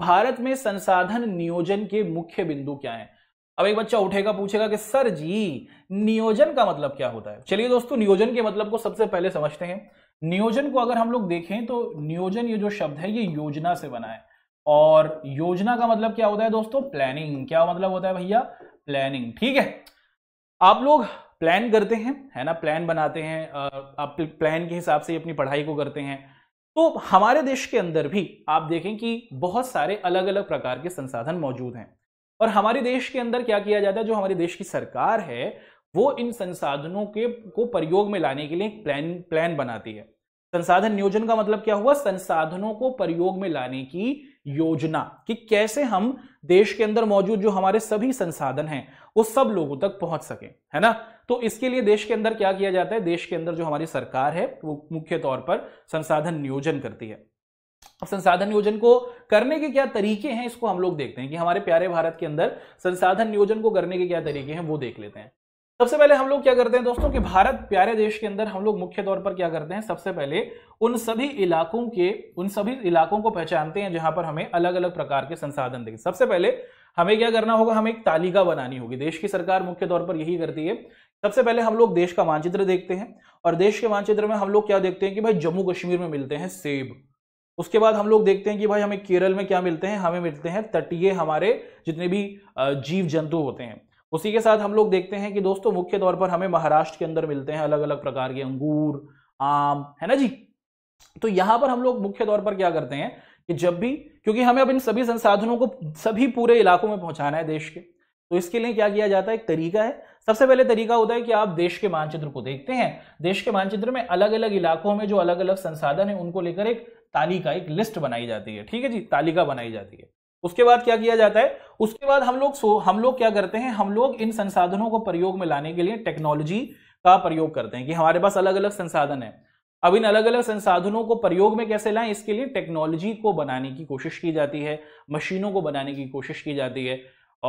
भारत में संसाधन नियोजन के मुख्य बिंदु क्या हैं अब एक बच्चा उठेगा पूछेगा कि सर जी नियोजन का मतलब क्या होता है चलिए दोस्तों नियोजन के मतलब को सबसे पहले समझते हैं नियोजन को अगर हम लोग देखें तो नियोजन ये जो शब्द है ये योजना से बना है और योजना का मतलब क्या होता है दोस्तों प्लानिंग क्या मतलब होता है भैया प्लानिंग ठीक है आप लोग प्लान करते हैं है ना प्लान बनाते हैं आप प्लान के हिसाब से अपनी पढ़ाई को करते हैं तो हमारे देश के अंदर भी आप देखें कि बहुत सारे अलग अलग प्रकार के संसाधन मौजूद हैं और हमारे देश के अंदर क्या किया जाता है जो हमारे देश की सरकार है वो इन संसाधनों के को प्रयोग में लाने के लिए एक प्लान प्लान बनाती है संसाधन नियोजन का मतलब क्या हुआ संसाधनों को प्रयोग में लाने की योजना कि कैसे हम देश के अंदर मौजूद जो हमारे सभी संसाधन हैं वो सब लोगों तक पहुंच सके है ना तो इसके लिए देश के अंदर क्या किया जाता है देश के अंदर जो हमारी सरकार है वो मुख्य तौर पर संसाधन नियोजन करती है अब संसाधन नियोजन को करने के क्या तरीके हैं इसको हम लोग देखते हैं कि हमारे प्यारे भारत के अंदर संसाधन नियोजन को करने के क्या तरीके हैं वो देख लेते हैं सबसे पहले हम लोग क्या करते हैं दोस्तों कि भारत प्यारे देश के अंदर हम लोग मुख्य तौर पर क्या करते हैं सबसे पहले उन सभी इलाकों के उन सभी इलाकों को पहचानते हैं जहां पर हमें अलग अलग प्रकार के संसाधन देंगे सबसे पहले हमें क्या करना होगा हमें एक तालिका बनानी होगी देश की सरकार मुख्य तौर पर यही करती है सबसे पहले हम लोग देश का मानचित्र देखते हैं और देश के मानचित्र में हम लोग क्या देखते हैं कि भाई जम्मू कश्मीर में मिलते हैं सेब उसके बाद हम लोग देखते हैं कि भाई हमें केरल में क्या मिलते हैं हमें मिलते हैं तटीय हमारे जितने भी जीव जंतु होते हैं उसी के साथ हम लोग देखते हैं कि दोस्तों मुख्य तौर पर हमें महाराष्ट्र के अंदर मिलते हैं अलग अलग प्रकार के अंगूर आम है ना जी तो यहां पर हम लोग मुख्य तौर पर क्या करते हैं कि जब भी क्योंकि हमें अब इन सभी संसाधनों को सभी पूरे इलाकों में पहुंचाना है देश के तो इसके लिए क्या किया जाता है एक तरीका है सबसे पहले तरीका होता है कि आप देश के मानचित्र को देखते हैं देश के मानचित्र में अलग अलग इलाकों में जो अलग अलग संसाधन है उनको लेकर एक तालिका एक लिस्ट बनाई जाती है ठीक है जी तालिका बनाई जाती है उसके बाद क्या किया जाता है उसके बाद हम लोग सो हम लोग क्या करते हैं हम लोग इन संसाधनों को प्रयोग में लाने के लिए टेक्नोलॉजी का प्रयोग करते हैं कि हमारे पास अलग अलग संसाधन है अब इन अलग अलग संसाधनों को प्रयोग में कैसे लाएं इसके लिए टेक्नोलॉजी को बनाने की कोशिश की जाती है मशीनों को बनाने की कोशिश की जाती है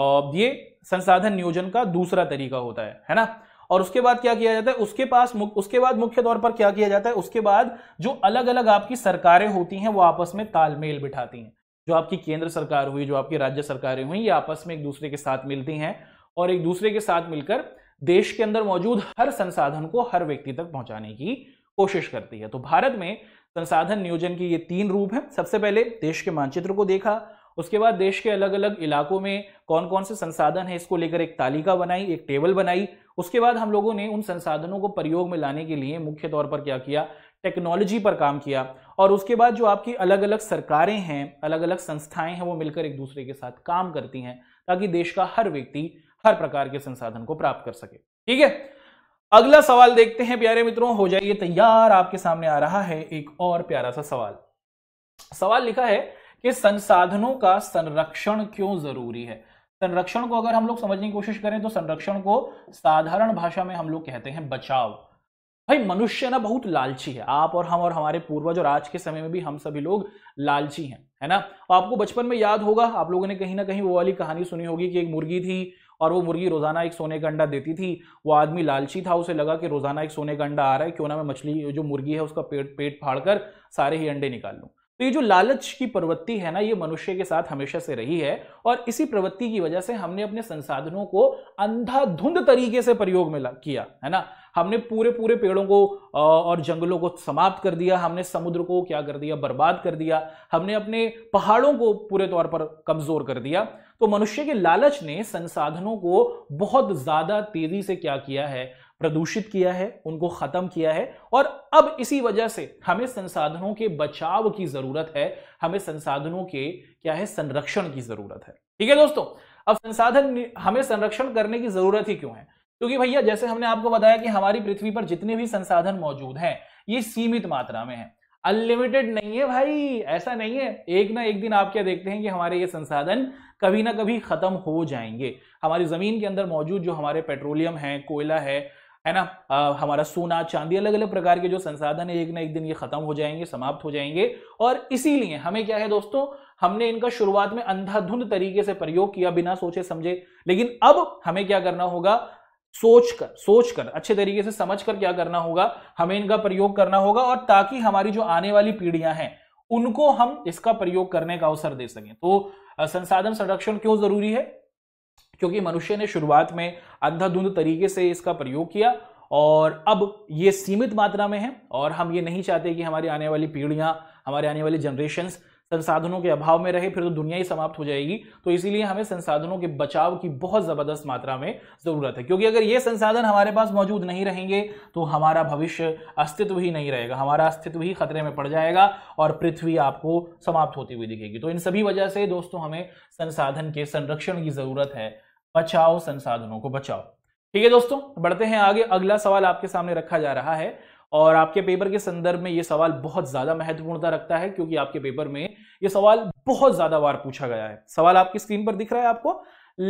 और ये संसाधन नियोजन का दूसरा तरीका होता है है ना और उसके बाद क्या किया जाता है उसके पास उसके बाद मुख्य तौर पर क्या किया जाता है उसके बाद जो अलग अलग आपकी सरकारें होती हैं वो आपस में तालमेल बिठाती हैं जो आपकी केंद्र सरकार हुई जो आपकी राज्य सरकारें हुई ये आपस में एक दूसरे के साथ मिलती हैं और एक दूसरे के साथ मिलकर देश के अंदर मौजूद हर संसाधन को हर व्यक्ति तक पहुंचाने की कोशिश करती है तो भारत में संसाधन नियोजन के ये तीन रूप हैं सबसे पहले देश के मानचित्र को देखा उसके बाद देश के अलग अलग इलाकों में कौन कौन से संसाधन है इसको लेकर एक तालिका बनाई एक टेबल बनाई उसके बाद हम लोगों ने उन संसाधनों को प्रयोग में लाने के लिए मुख्य तौर पर क्या किया टेक्नोलॉजी पर काम किया और उसके बाद जो आपकी अलग अलग सरकारें हैं अलग अलग संस्थाएं हैं वो मिलकर एक दूसरे के साथ काम करती हैं ताकि देश का हर व्यक्ति हर प्रकार के संसाधन को प्राप्त कर सके ठीक है अगला सवाल देखते हैं प्यारे मित्रों हो जाइए तैयार आपके सामने आ रहा है एक और प्यारा सा सवाल सवाल लिखा है कि संसाधनों का संरक्षण क्यों जरूरी है संरक्षण को अगर हम लोग समझने की कोशिश करें तो संरक्षण को साधारण भाषा में हम लोग कहते हैं बचाव भाई मनुष्य ना बहुत लालची है आप और हम और हमारे पूर्वज और आज के समय में भी हम सभी लोग लालची हैं है ना और आपको बचपन में याद होगा आप लोगों ने कहीं ना कहीं वो वाली कहानी सुनी होगी कि एक मुर्गी थी और वो मुर्गी रोजाना एक सोने का अंडा देती थी वो आदमी लालची था उसे लगा कि रोजाना एक सोने का अंडा आ रहा है क्यों ना मैं मछली जो मुर्गी है उसका पेट पेट फाड़ सारे ही अंडे निकाल लूँ तो ये जो लालच की प्रवृत्ति है ना ये मनुष्य के साथ हमेशा से रही है और इसी प्रवृत्ति की वजह से हमने अपने संसाधनों को अंधाधुंध तरीके से प्रयोग में किया है ना हमने पूरे पूरे पेड़ों को और जंगलों को समाप्त कर दिया हमने समुद्र को क्या कर दिया बर्बाद कर दिया हमने अपने पहाड़ों को पूरे तौर पर कमजोर कर दिया तो मनुष्य के लालच ने संसाधनों को बहुत ज्यादा तेजी से क्या किया है प्रदूषित किया है उनको खत्म किया है और अब इसी वजह से हमें संसाधनों के बचाव की जरूरत है हमें संसाधनों के क्या है संरक्षण की जरूरत है ठीक है दोस्तों अब संसाधन हमें संरक्षण करने की जरूरत ही क्यों है क्योंकि भैया जैसे हमने आपको बताया कि हमारी पृथ्वी पर जितने भी संसाधन मौजूद हैं ये सीमित मात्रा में है अनलिमिटेड नहीं है भाई ऐसा नहीं है एक ना एक दिन आप क्या देखते हैं कि हमारे ये संसाधन कभी ना कभी खत्म हो जाएंगे हमारी जमीन के अंदर मौजूद जो हमारे पेट्रोलियम है कोयला है है ना आ, हमारा सोना चांदी अलग अलग प्रकार के जो संसाधन है एक ना एक दिन ये खत्म हो जाएंगे समाप्त हो जाएंगे और इसीलिए हमें क्या है दोस्तों हमने इनका शुरुआत में अंधाधुंध तरीके से प्रयोग किया बिना सोचे समझे लेकिन अब हमें क्या करना होगा सोचकर सोचकर अच्छे तरीके से समझकर क्या करना होगा हमें इनका प्रयोग करना होगा और ताकि हमारी जो आने वाली पीढ़ियां हैं उनको हम इसका प्रयोग करने का अवसर दे सकें तो संसाधन संरक्षण क्यों जरूरी है क्योंकि मनुष्य ने शुरुआत में अंधाधुंध तरीके से इसका प्रयोग किया और अब ये सीमित मात्रा में है और हम ये नहीं चाहते कि हमारी आने वाली पीढ़ियाँ हमारे आने वाले जनरेशन्स संसाधनों के अभाव में रहे फिर तो दुनिया ही समाप्त हो जाएगी तो इसीलिए हमें संसाधनों के बचाव की बहुत ज़बरदस्त मात्रा में ज़रूरत है क्योंकि अगर ये संसाधन हमारे पास मौजूद नहीं रहेंगे तो हमारा भविष्य अस्तित्व ही नहीं रहेगा हमारा अस्तित्व ही खतरे में पड़ जाएगा और पृथ्वी आपको समाप्त होती हुई दिखेगी तो इन सभी वजह से दोस्तों हमें संसाधन के संरक्षण की ज़रूरत है बचाओ संसाधनों को बचाओ ठीक है दोस्तों बढ़ते हैं आगे अगला सवाल आपके सामने रखा जा रहा है और आपके पेपर के संदर्भ में यह सवाल बहुत ज्यादा महत्वपूर्णता रखता है क्योंकि आपके पेपर में यह सवाल बहुत ज्यादा बार पूछा गया है सवाल आपकी स्क्रीन पर दिख रहा है आपको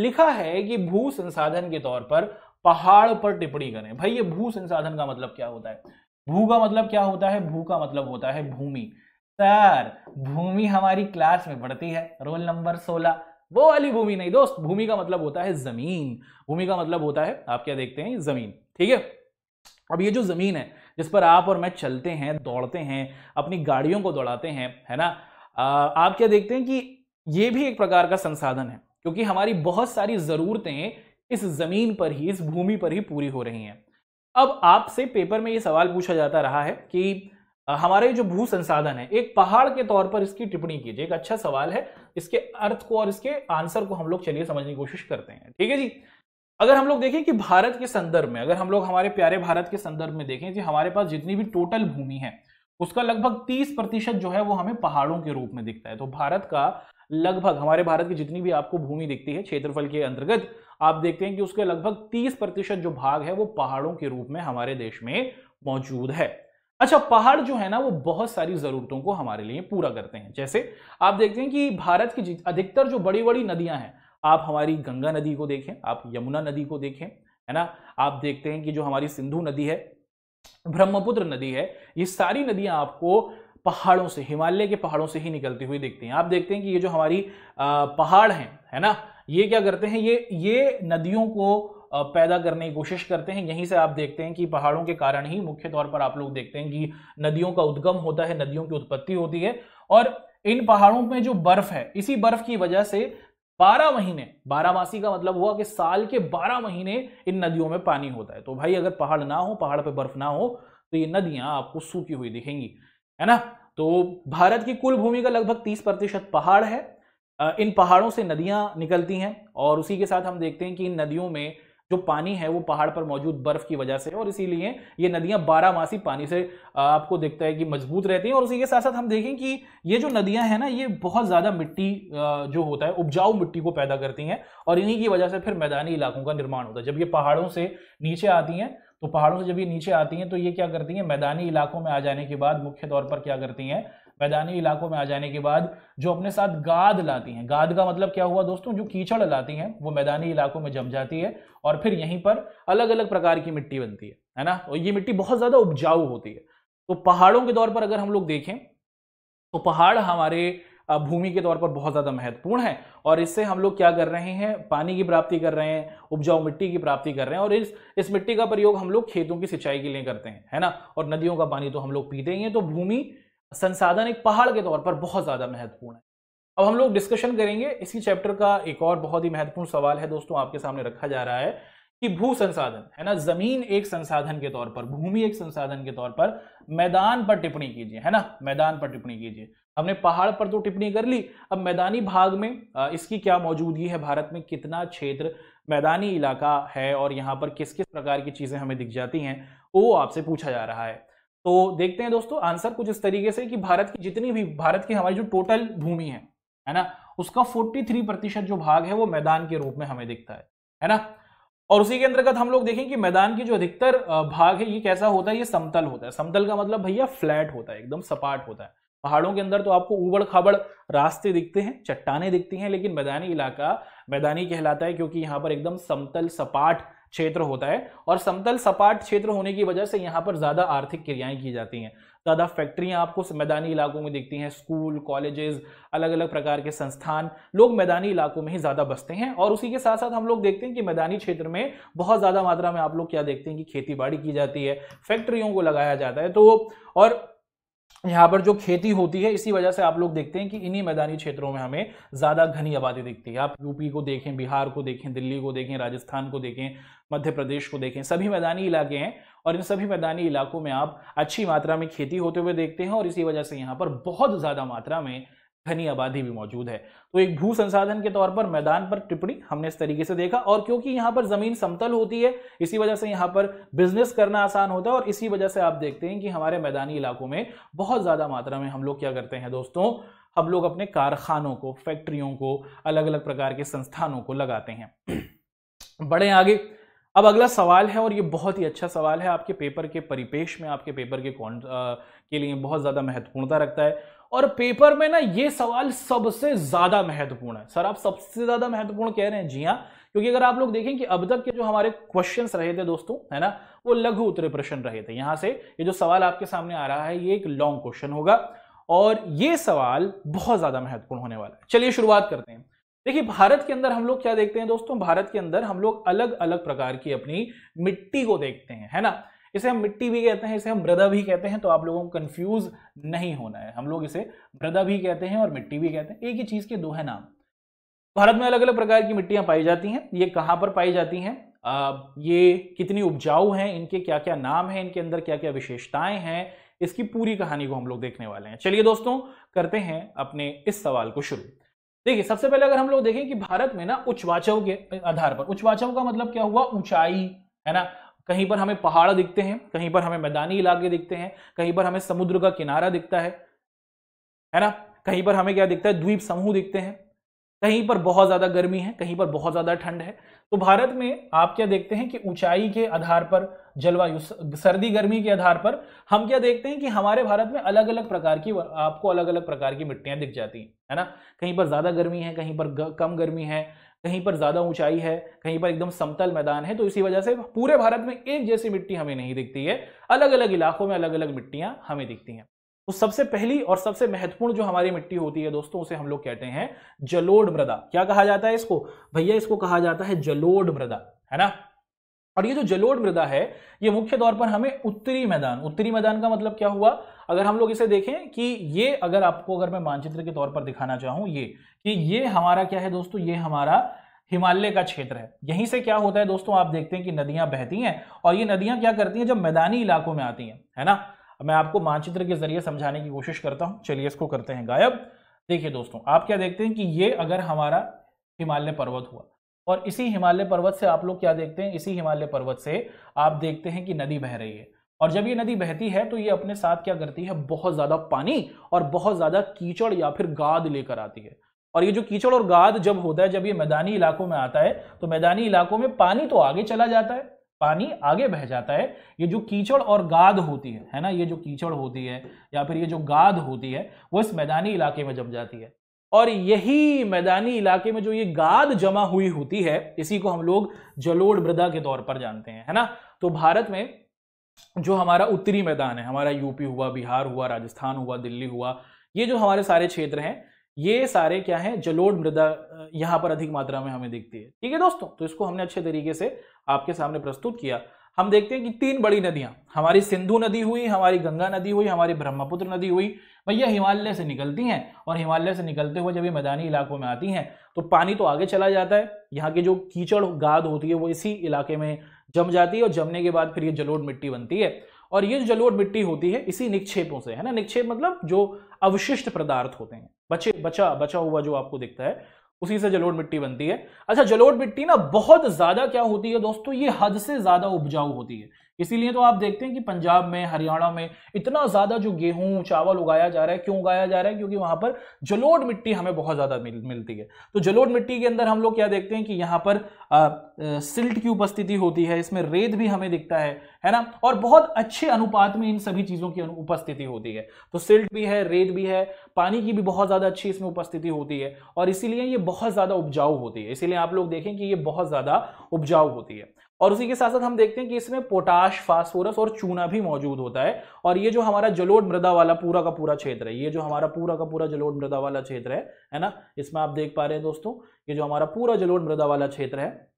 लिखा है कि भू संसाधन के तौर पर पहाड़ पर टिप्पणी करें भाई ये भू संसाधन का मतलब क्या होता है भू का मतलब क्या होता है भू का मतलब होता है भूमि सर भूमि हमारी क्लास में पढ़ती है रोल नंबर सोलह वो वाली भूमि नहीं दोस्त भूमि का मतलब होता है जमीन भूमि का मतलब होता है आप क्या देखते हैं जमीन ठीक है अब ये जो ज़मीन है जिस पर आप और मैं चलते हैं दौड़ते हैं अपनी गाड़ियों को दौड़ाते हैं है ना आप क्या देखते हैं कि ये भी एक प्रकार का संसाधन है क्योंकि हमारी बहुत सारी ज़रूरतें इस ज़मीन पर ही इस भूमि पर ही पूरी हो रही हैं अब आपसे पेपर में ये सवाल पूछा जाता रहा है कि हमारे जो भू संसाधन है एक पहाड़ के तौर पर इसकी टिप्पणी कीजिए एक अच्छा सवाल है इसके अर्थ को और इसके आंसर को हम लोग चलिए समझने की कोशिश करते हैं ठीक है जी अगर हम लोग देखें कि भारत के संदर्भ में अगर हम लोग हमारे प्यारे भारत के संदर्भ में देखें कि हमारे पास जितनी भी टोटल भूमि है उसका लगभग 30 प्रतिशत जो है वो हमें पहाड़ों के रूप में दिखता है तो भारत का लगभग हमारे भारत की जितनी भी आपको भूमि दिखती है क्षेत्रफल के अंतर्गत आप देखते हैं कि उसके लगभग 30 प्रतिशत जो भाग है वो पहाड़ों के रूप में हमारे देश में मौजूद है अच्छा पहाड़ जो है ना वो बहुत सारी ज़रूरतों को हमारे लिए पूरा करते हैं जैसे आप देखते हैं कि भारत की अधिकतर जो बड़ी बड़ी नदियां हैं आप हमारी गंगा नदी को देखें आप यमुना नदी को देखें है ना आप देखते हैं कि जो हमारी सिंधु नदी है ब्रह्मपुत्र नदी है ये सारी नदियां आपको पहाड़ों से हिमालय के पहाड़ों से ही निकलती हुई देखते हैं आप देखते हैं कि ये जो हमारी पहाड़ हैं है ना ये क्या करते हैं ये ये नदियों को पैदा करने की कोशिश करते हैं यहीं से आप देखते हैं कि पहाड़ों के कारण ही मुख्य तौर पर आप लोग देखते हैं कि नदियों का उद्गम होता है नदियों की उत्पत्ति होती है और इन पहाड़ों में जो बर्फ है इसी बर्फ की वजह से बारह महीने मासी का मतलब हुआ कि साल के बारह महीने इन नदियों में पानी होता है तो भाई अगर पहाड़ ना हो पहाड़ पर बर्फ ना हो तो ये नदियां आपको सूखी हुई दिखेंगी है ना तो भारत की कुल भूमि का लगभग तीस प्रतिशत पहाड़ है इन पहाड़ों से नदियां निकलती हैं और उसी के साथ हम देखते हैं कि इन नदियों में जो पानी है वो पहाड़ पर मौजूद बर्फ की वजह से और इसीलिए ये नदियां बारहमासी पानी से आपको देखता है कि मजबूत रहती हैं और उसी के साथ साथ हम देखें कि ये जो नदियां हैं ना ये बहुत ज़्यादा मिट्टी जो होता है उपजाऊ मिट्टी को पैदा करती हैं और इन्हीं की वजह से फिर मैदानी इलाकों का निर्माण होता है जब ये पहाड़ों से नीचे आती हैं तो पहाड़ों से जब ये नीचे आती हैं तो ये क्या करती हैं मैदानी इलाकों में आ जाने के बाद मुख्य तौर पर क्या करती हैं मैदानी इलाकों में आ जाने के बाद जो अपने साथ गाद लाती हैं गाद का मतलब क्या हुआ दोस्तों जो कीचड़ लाती हैं वो मैदानी इलाकों में जम जाती है और फिर यहीं पर अलग अलग प्रकार की मिट्टी बनती है है ना और ये मिट्टी बहुत ज़्यादा उपजाऊ होती है तो पहाड़ों के तौर पर अगर हम लोग देखें तो पहाड़ हमारे भूमि के तौर पर बहुत ज़्यादा महत्वपूर्ण है और इससे हम लोग क्या कर रहे हैं पानी की प्राप्ति कर रहे हैं उपजाऊ मिट्टी की प्राप्ति कर रहे हैं और इस इस मिट्टी का प्रयोग हम लोग खेतों की सिंचाई के लिए करते हैं है ना और नदियों का पानी तो हम लोग पीते ही हैं तो भूमि संसाधन एक पहाड़ के तौर पर बहुत ज़्यादा महत्वपूर्ण है अब हम लोग डिस्कशन करेंगे इसी चैप्टर का एक और बहुत ही महत्वपूर्ण सवाल है दोस्तों आपके सामने रखा जा रहा है कि भू संसाधन है ना जमीन एक संसाधन के तौर पर भूमि एक संसाधन के तौर पर मैदान पर टिप्पणी कीजिए है ना मैदान पर टिप्पणी कीजिए हमने पहाड़ पर तो टिप्पणी कर ली अब मैदानी भाग में इसकी क्या मौजूदगी है भारत में कितना क्षेत्र मैदानी इलाका है और यहाँ पर किस किस प्रकार की चीजें हमें दिख जाती हैं वो आपसे पूछा जा रहा है तो देखते हैं दोस्तों आंसर कुछ इस तरीके से कि भारत की जितनी भी भारत की हमारी जो टोटल भूमि है है ना उसका 43 प्रतिशत जो भाग है वो मैदान के रूप में हमें दिखता है है ना और उसी के अंतर्गत हम लोग देखें कि मैदान की जो अधिकतर भाग है ये कैसा होता है ये समतल होता है समतल का मतलब भैया फ्लैट होता है एकदम सपाट होता है पहाड़ों के अंदर तो आपको उबड़ खाबड़ रास्ते दिखते हैं चट्टाने दिखती हैं लेकिन मैदानी इलाका मैदानी कहलाता है क्योंकि यहाँ पर एकदम समतल सपाट क्षेत्र होता है और समतल सपाट क्षेत्र होने की वजह से यहाँ पर ज़्यादा आर्थिक क्रियाएं की जाती हैं ज़्यादा फैक्ट्रियाँ आपको मैदानी इलाकों में दिखती हैं स्कूल कॉलेजेस अलग अलग प्रकार के संस्थान लोग मैदानी इलाकों में ही ज़्यादा बसते हैं और उसी के साथ साथ हम लोग देखते हैं कि मैदानी क्षेत्र में बहुत ज़्यादा मात्रा में आप लोग क्या देखते हैं कि खेती बाड़ी की जाती है फैक्ट्रियों को लगाया जाता है तो और यहाँ पर जो खेती होती है इसी वजह से आप लोग देखते हैं कि इन्हीं मैदानी क्षेत्रों में हमें ज़्यादा घनी आबादी दिखती है आप यूपी को देखें बिहार को देखें दिल्ली को देखें राजस्थान को देखें मध्य प्रदेश को देखें सभी मैदानी इलाके हैं और इन सभी मैदानी इलाकों में आप अच्छी मात्रा में खेती होते हुए देखते हैं और इसी वजह से यहाँ पर बहुत ज़्यादा मात्रा में घनी आबादी भी मौजूद है तो एक भू संसाधन के तौर पर मैदान पर टिप्पणी हमने इस तरीके से देखा और क्योंकि यहाँ पर जमीन समतल होती है इसी वजह से यहाँ पर बिजनेस करना आसान होता है और इसी वजह से आप देखते हैं कि हमारे मैदानी इलाकों में बहुत ज्यादा मात्रा में हम लोग क्या करते हैं दोस्तों हम लोग अपने कारखानों को फैक्ट्रियों को अलग अलग प्रकार के संस्थानों को लगाते हैं बढ़े आगे अब अगला सवाल है और ये बहुत ही अच्छा सवाल है आपके पेपर के परिपेक्ष में आपके पेपर के कौन के लिए बहुत ज़्यादा महत्वपूर्णता रखता है और पेपर में ना ये सवाल सबसे ज्यादा महत्वपूर्ण है सर आप सबसे ज्यादा महत्वपूर्ण कह रहे हैं जी हाँ क्योंकि अगर आप लोग देखें कि अब तक के जो हमारे क्वेश्चंस रहे थे दोस्तों है ना वो लघु उत्तरी प्रश्न रहे थे यहां से ये जो सवाल आपके सामने आ रहा है ये एक लॉन्ग क्वेश्चन होगा और ये सवाल बहुत ज्यादा महत्वपूर्ण होने वाला है चलिए शुरुआत करते हैं देखिए भारत के अंदर हम लोग क्या देखते हैं दोस्तों भारत के अंदर हम लोग अलग अलग प्रकार की अपनी मिट्टी को देखते हैं है ना इसे हम मिट्टी भी कहते हैं इसे हम मृदा भी कहते हैं तो आप लोगों को कंफ्यूज नहीं होना है हम लोग इसे मृदा भी कहते हैं और मिट्टी भी कहते हैं एक ही चीज़ के दो है नाम भारत में अलग अलग प्रकार की मिट्टियां पाई जाती हैं ये कहाँ पर पाई जाती हैं ये कितनी उपजाऊ हैं इनके क्या क्या नाम हैं इनके अंदर क्या क्या विशेषताएं हैं इसकी पूरी कहानी को हम लोग देखने वाले हैं चलिए दोस्तों करते हैं अपने इस सवाल को शुरू देखिए सबसे पहले अगर हम लोग देखें कि भारत में ना उच्चवाचव के आधार पर उच्चवाचव का मतलब क्या हुआ ऊंचाई है ना कहीं पर हमें पहाड़ दिखते हैं कहीं पर हमें मैदानी इलाके दिखते हैं कहीं पर हमें समुद्र का किनारा दिखता है है ना कहीं पर हमें क्या दिखता है द्वीप समूह दिखते हैं कहीं पर बहुत ज़्यादा गर्मी है कहीं पर बहुत ज़्यादा ठंड है तो भारत में आप क्या देखते हैं कि ऊंचाई के आधार पर जलवायु सर्दी गर्मी के आधार पर हम क्या देखते हैं कि हमारे भारत में अलग अलग प्रकार की आपको अलग अलग प्रकार की मिट्टियाँ दिख जाती हैं है ना कहीं पर ज़्यादा गर्मी है कहीं पर कम गर्मी है कहीं पर ज़्यादा ऊंचाई है कहीं पर एकदम समतल मैदान है तो इसी वजह से पूरे भारत में एक जैसी मिट्टी हमें नहीं दिखती है अलग अलग इलाकों में अलग अलग मिट्टियाँ हमें दिखती हैं तो सबसे पहली और सबसे महत्वपूर्ण जो हमारी मिट्टी होती है दोस्तों उसे हम लोग कहते हैं जलोड मृदा क्या कहा जाता है इसको भैया इसको कहा जाता है जलोड मृदा है ना और ये जो जलोढ़ मृदा है ये मुख्य तौर पर हमें उत्तरी मैदान उत्तरी मैदान का मतलब क्या हुआ अगर हम लोग इसे देखें कि ये अगर आपको अगर मैं मानचित्र के तौर पर दिखाना चाहूं ये कि ये हमारा क्या है दोस्तों ये हमारा हिमालय का क्षेत्र है यहीं से क्या होता है दोस्तों आप देखते हैं कि नदियां बहती हैं और ये नदियां क्या करती हैं जब मैदानी इलाकों में आती हैं है ना मैं आपको मानचित्र के जरिए समझाने की कोशिश करता हूं चलिए इसको करते हैं गायब देखिए दोस्तों आप क्या देखते हैं कि ये अगर हमारा हिमालय पर्वत हुआ और इसी हिमालय पर्वत से आप लोग क्या देखते हैं इसी हिमालय पर्वत से आप देखते हैं कि नदी बह रही है और जब ये नदी बहती है तो ये अपने साथ क्या करती है बहुत ज़्यादा पानी और बहुत ज़्यादा कीचड़ या फिर गाद लेकर आती है और ये जो कीचड़ और गाद जब होता है जब ये मैदानी इलाकों में आता है तो मैदानी इलाकों में पानी तो आगे चला जाता है पानी आगे बह जाता है ये जो कीचड़ और गाद होती है है ना ये जो कीचड़ होती है या फिर ये जो गाद होती है वो इस मैदानी इलाके में जम जाती है और यही मैदानी इलाके में जो ये गाद जमा हुई होती है इसी को हम लोग जलोड़ मृदा के तौर पर जानते हैं है ना तो भारत में जो हमारा उत्तरी मैदान है हमारा यूपी हुआ बिहार हुआ राजस्थान हुआ दिल्ली हुआ ये जो हमारे सारे क्षेत्र हैं ये सारे क्या है जलोड़ मृदा यहाँ पर अधिक मात्रा में हमें दिखती है ठीक है दोस्तों तो इसको हमने अच्छे तरीके से आपके सामने प्रस्तुत किया हम देखते हैं कि तीन बड़ी नदियां हमारी सिंधु नदी हुई हमारी गंगा नदी हुई हमारी ब्रह्मपुत्र नदी हुई भैया हिमालय से निकलती हैं और हिमालय से निकलते हुए जब ये मैदानी इलाकों में आती हैं तो पानी तो आगे चला जाता है यहाँ की जो कीचड़ गाद होती है वो इसी इलाके में जम जाती है और जमने के बाद फिर ये जलोड़ मिट्टी बनती है और ये जो जलोढ़ मिट्टी होती है इसी निक्षेपों से है ना निक्षेप मतलब जो अवशिष्ट पदार्थ होते हैं बचे बचा बचा हुआ जो आपको दिखता है उसी से जलोड़ मिट्टी बनती है अच्छा जलोड़ मिट्टी ना बहुत ज्यादा क्या होती है दोस्तों ये हद से ज्यादा उपजाऊ होती है इसीलिए तो आप देखते हैं कि पंजाब में हरियाणा में इतना ज़्यादा जो गेहूं चावल उगाया जा रहा है क्यों उगाया जा रहा है क्योंकि वहाँ पर जलोड़ मिट्टी हमें बहुत ज़्यादा मिल, मिलती है तो जलोड़ मिट्टी के अंदर हम लोग क्या देखते हैं कि यहाँ पर आ, आ, सिल्ट की उपस्थिति होती है इसमें रेत भी हमें दिखता है है ना और बहुत अच्छे अनुपात में इन सभी चीज़ों की उपस्थिति होती है तो सिल्ट भी है रेत भी है पानी की भी बहुत ज़्यादा अच्छी इसमें उपस्थिति होती है और इसीलिए ये बहुत ज़्यादा उपजाऊ होती है इसीलिए आप लोग देखें कि ये बहुत ज़्यादा उपजाऊ होती है और उसी के साथ साथ हम देखते हैं कि इसमें पोटाश फास्फोरस और चूना भी मौजूद होता है और ये जो हमारा जलोड मृदा वाला पूरा का पूरा क्षेत्र है ये जो हमारा पूरा का पूरा जलोड मृदा वाला क्षेत्र है है ना इसमें आप देख पा रहे हैं दोस्तों ये जो हमारा पूरा जलोड मृदा वाला क्षेत्र है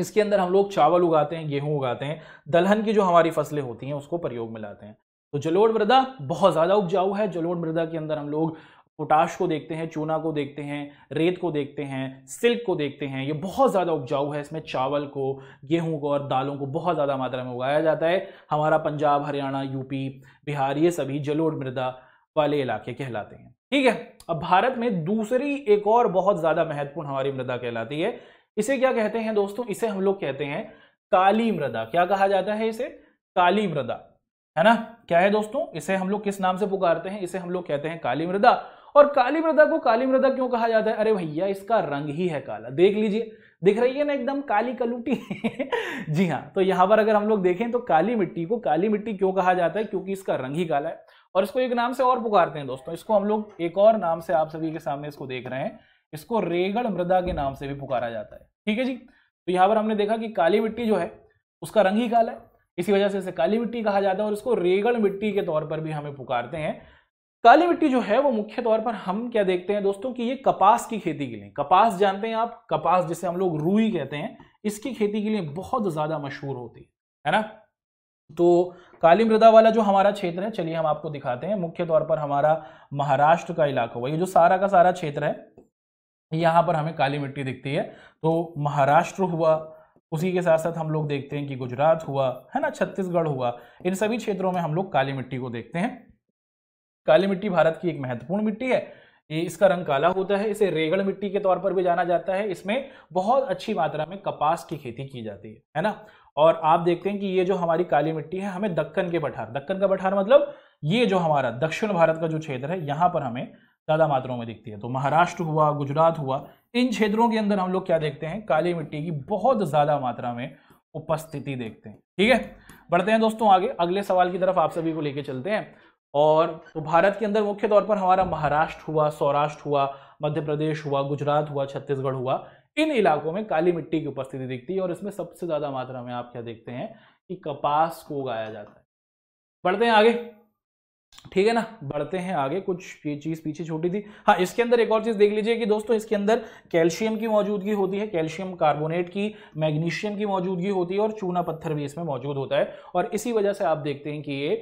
इसके अंदर हम लोग चावल उगाते हैं गेहूं उगाते हैं दलहन की जो हमारी फसलें होती हैं उसको प्रयोग में लाते हैं तो जलोड़ मृदा बहुत ज़्यादा उपजाऊ है जलोड़ मृदा के अंदर हम लोग पोटाश को देखते हैं चूना को देखते हैं रेत को देखते हैं सिल्क को देखते हैं ये बहुत ज़्यादा उपजाऊ है इसमें चावल को गेहूं को और दालों को बहुत ज़्यादा मात्रा में उगाया जाता है हमारा पंजाब हरियाणा यूपी बिहार ये सभी जलोढ़ मृदा वाले इलाके कहलाते हैं ठीक है अब भारत में दूसरी एक और बहुत ज़्यादा महत्वपूर्ण हमारी मृदा कहलाती है इसे क्या कहते हैं दोस्तों इसे हम लोग कहते हैं काली मृदा क्या कहा जाता है इसे काली मृदा है ना क्या है दोस्तों इसे हम लोग किस नाम से पुकारते हैं इसे हम लोग कहते हैं काली मृदा और काली मृदा को काली मृदा क्यों कहा जाता है अरे भैया इसका रंग ही है काला देख लीजिए दिख रही है ना एकदम काली कलूटी जी हाँ तो यहाँ पर अगर हम लोग देखें तो काली मिट्टी को काली मिट्टी क्यों कहा जाता है क्योंकि इसका रंग ही काला है और इसको एक नाम से और पुकारते हैं दोस्तों इसको हम लोग एक और नाम से आप सभी के सामने इसको देख रहे हैं इसको रेगड़ मृदा के नाम से भी पुकारा जाता है ठीक है जी तो यहाँ पर हमने देखा कि काली मिट्टी जो है उसका रंग ही काला है इसी वजह से इसे काली मिट्टी कहा जाता है और इसको रेगड़ मिट्टी के तौर पर भी हमें पुकारते हैं काली मिट्टी जो है वो मुख्य तौर पर हम क्या देखते हैं दोस्तों कि ये कपास की खेती के लिए कपास जानते हैं आप कपास जिसे हम लोग रूई कहते हैं इसकी खेती के लिए बहुत ज़्यादा मशहूर होती है है ना तो काली मृदा वाला जो हमारा क्षेत्र है चलिए हम आपको दिखाते हैं मुख्य तौर पर हमारा महाराष्ट्र का इलाका हुआ ये जो सारा का सारा क्षेत्र है यहाँ पर हमें काली मिट्टी दिखती है तो महाराष्ट्र हुआ उसी के साथ साथ हम लोग देखते हैं कि गुजरात हुआ है ना छत्तीसगढ़ हुआ इन सभी क्षेत्रों में हम लोग काली मिट्टी को देखते हैं काली मिट्टी भारत की एक महत्वपूर्ण मिट्टी है ये इसका रंग काला होता है इसे रेगड़ मिट्टी के तौर पर भी जाना जाता है इसमें बहुत अच्छी मात्रा में कपास की खेती की जाती है है ना और आप देखते हैं कि ये जो हमारी काली मिट्टी है हमें दक्कन के पठार दक्कन का पठार मतलब ये जो हमारा दक्षिण भारत का जो क्षेत्र है यहाँ पर हमें ज़्यादा मात्रा में दिखती है तो महाराष्ट्र हुआ गुजरात हुआ इन क्षेत्रों के अंदर हम लोग क्या देखते हैं काली मिट्टी की बहुत ज़्यादा मात्रा में उपस्थिति देखते हैं ठीक है बढ़ते हैं दोस्तों आगे अगले सवाल की तरफ आप सभी को लेके चलते हैं और तो भारत के अंदर मुख्य तौर पर हमारा महाराष्ट्र हुआ सौराष्ट्र हुआ मध्य प्रदेश हुआ गुजरात हुआ छत्तीसगढ़ हुआ इन इलाकों में काली मिट्टी की उपस्थिति दिखती है और इसमें सबसे ज़्यादा मात्रा में आप क्या देखते हैं कि कपास को उगाया जाता है बढ़ते हैं आगे ठीक है ना बढ़ते हैं आगे कुछ ये चीज़ पीछे छोटी थी हाँ इसके अंदर एक और चीज़ देख लीजिए कि दोस्तों इसके अंदर कैल्शियम की मौजूदगी होती है कैल्शियम कार्बोनेट की मैग्नीशियम की मौजूदगी होती है और चूना पत्थर भी इसमें मौजूद होता है और इसी वजह से आप देखते हैं कि ये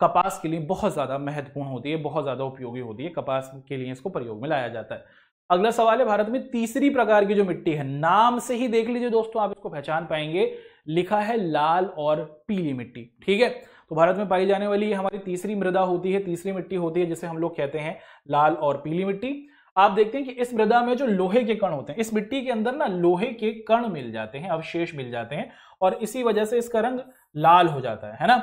कपास के लिए बहुत ज़्यादा महत्वपूर्ण होती है बहुत ज़्यादा उपयोगी होती है कपास के लिए इसको प्रयोग में लाया जाता है अगला सवाल है भारत में तीसरी प्रकार की जो मिट्टी है नाम से ही देख लीजिए दोस्तों आप इसको पहचान पाएंगे लिखा है लाल और पीली मिट्टी ठीक है तो भारत में पाई जाने वाली हमारी तीसरी मृदा होती है तीसरी मिट्टी होती है जिसे हम लोग कहते हैं लाल और पीली मिट्टी आप देखते हैं कि इस मृदा में जो लोहे के कण होते हैं इस मिट्टी के अंदर ना लोहे के कण मिल जाते हैं अवशेष मिल जाते हैं और इसी वजह से इसका रंग लाल हो जाता है, है ना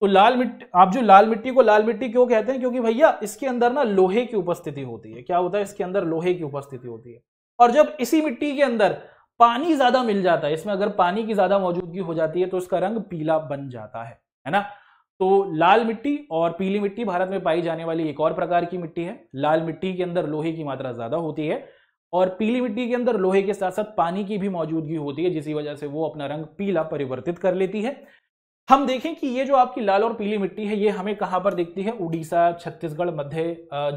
तो लाल मिट्टी आप जो लाल मिट्टी को लाल मिट्टी क्यों कहते हैं क्योंकि भैया इसके अंदर ना लोहे की उपस्थिति होती है क्या होता है इसके अंदर लोहे की उपस्थिति होती है और जब इसी मिट्टी के अंदर पानी ज्यादा मिल जाता है इसमें अगर पानी की ज्यादा मौजूदगी हो जाती है तो इसका रंग पीला बन जाता है है ना तो लाल मिट्टी और पीली मिट्टी भारत में पाई जाने वाली एक और प्रकार की मिट्टी है लाल मिट्टी के अंदर लोहे की मात्रा ज्यादा होती है और पीली मिट्टी के अंदर लोहे के साथ साथ पानी की भी मौजूदगी होती है जिसकी वजह से वो अपना रंग पीला परिवर्तित कर लेती है हम देखें कि ये जो आपकी लाल और पीली मिट्टी है ये हमें कहाँ पर दिखती है उड़ीसा छत्तीसगढ़ मध्य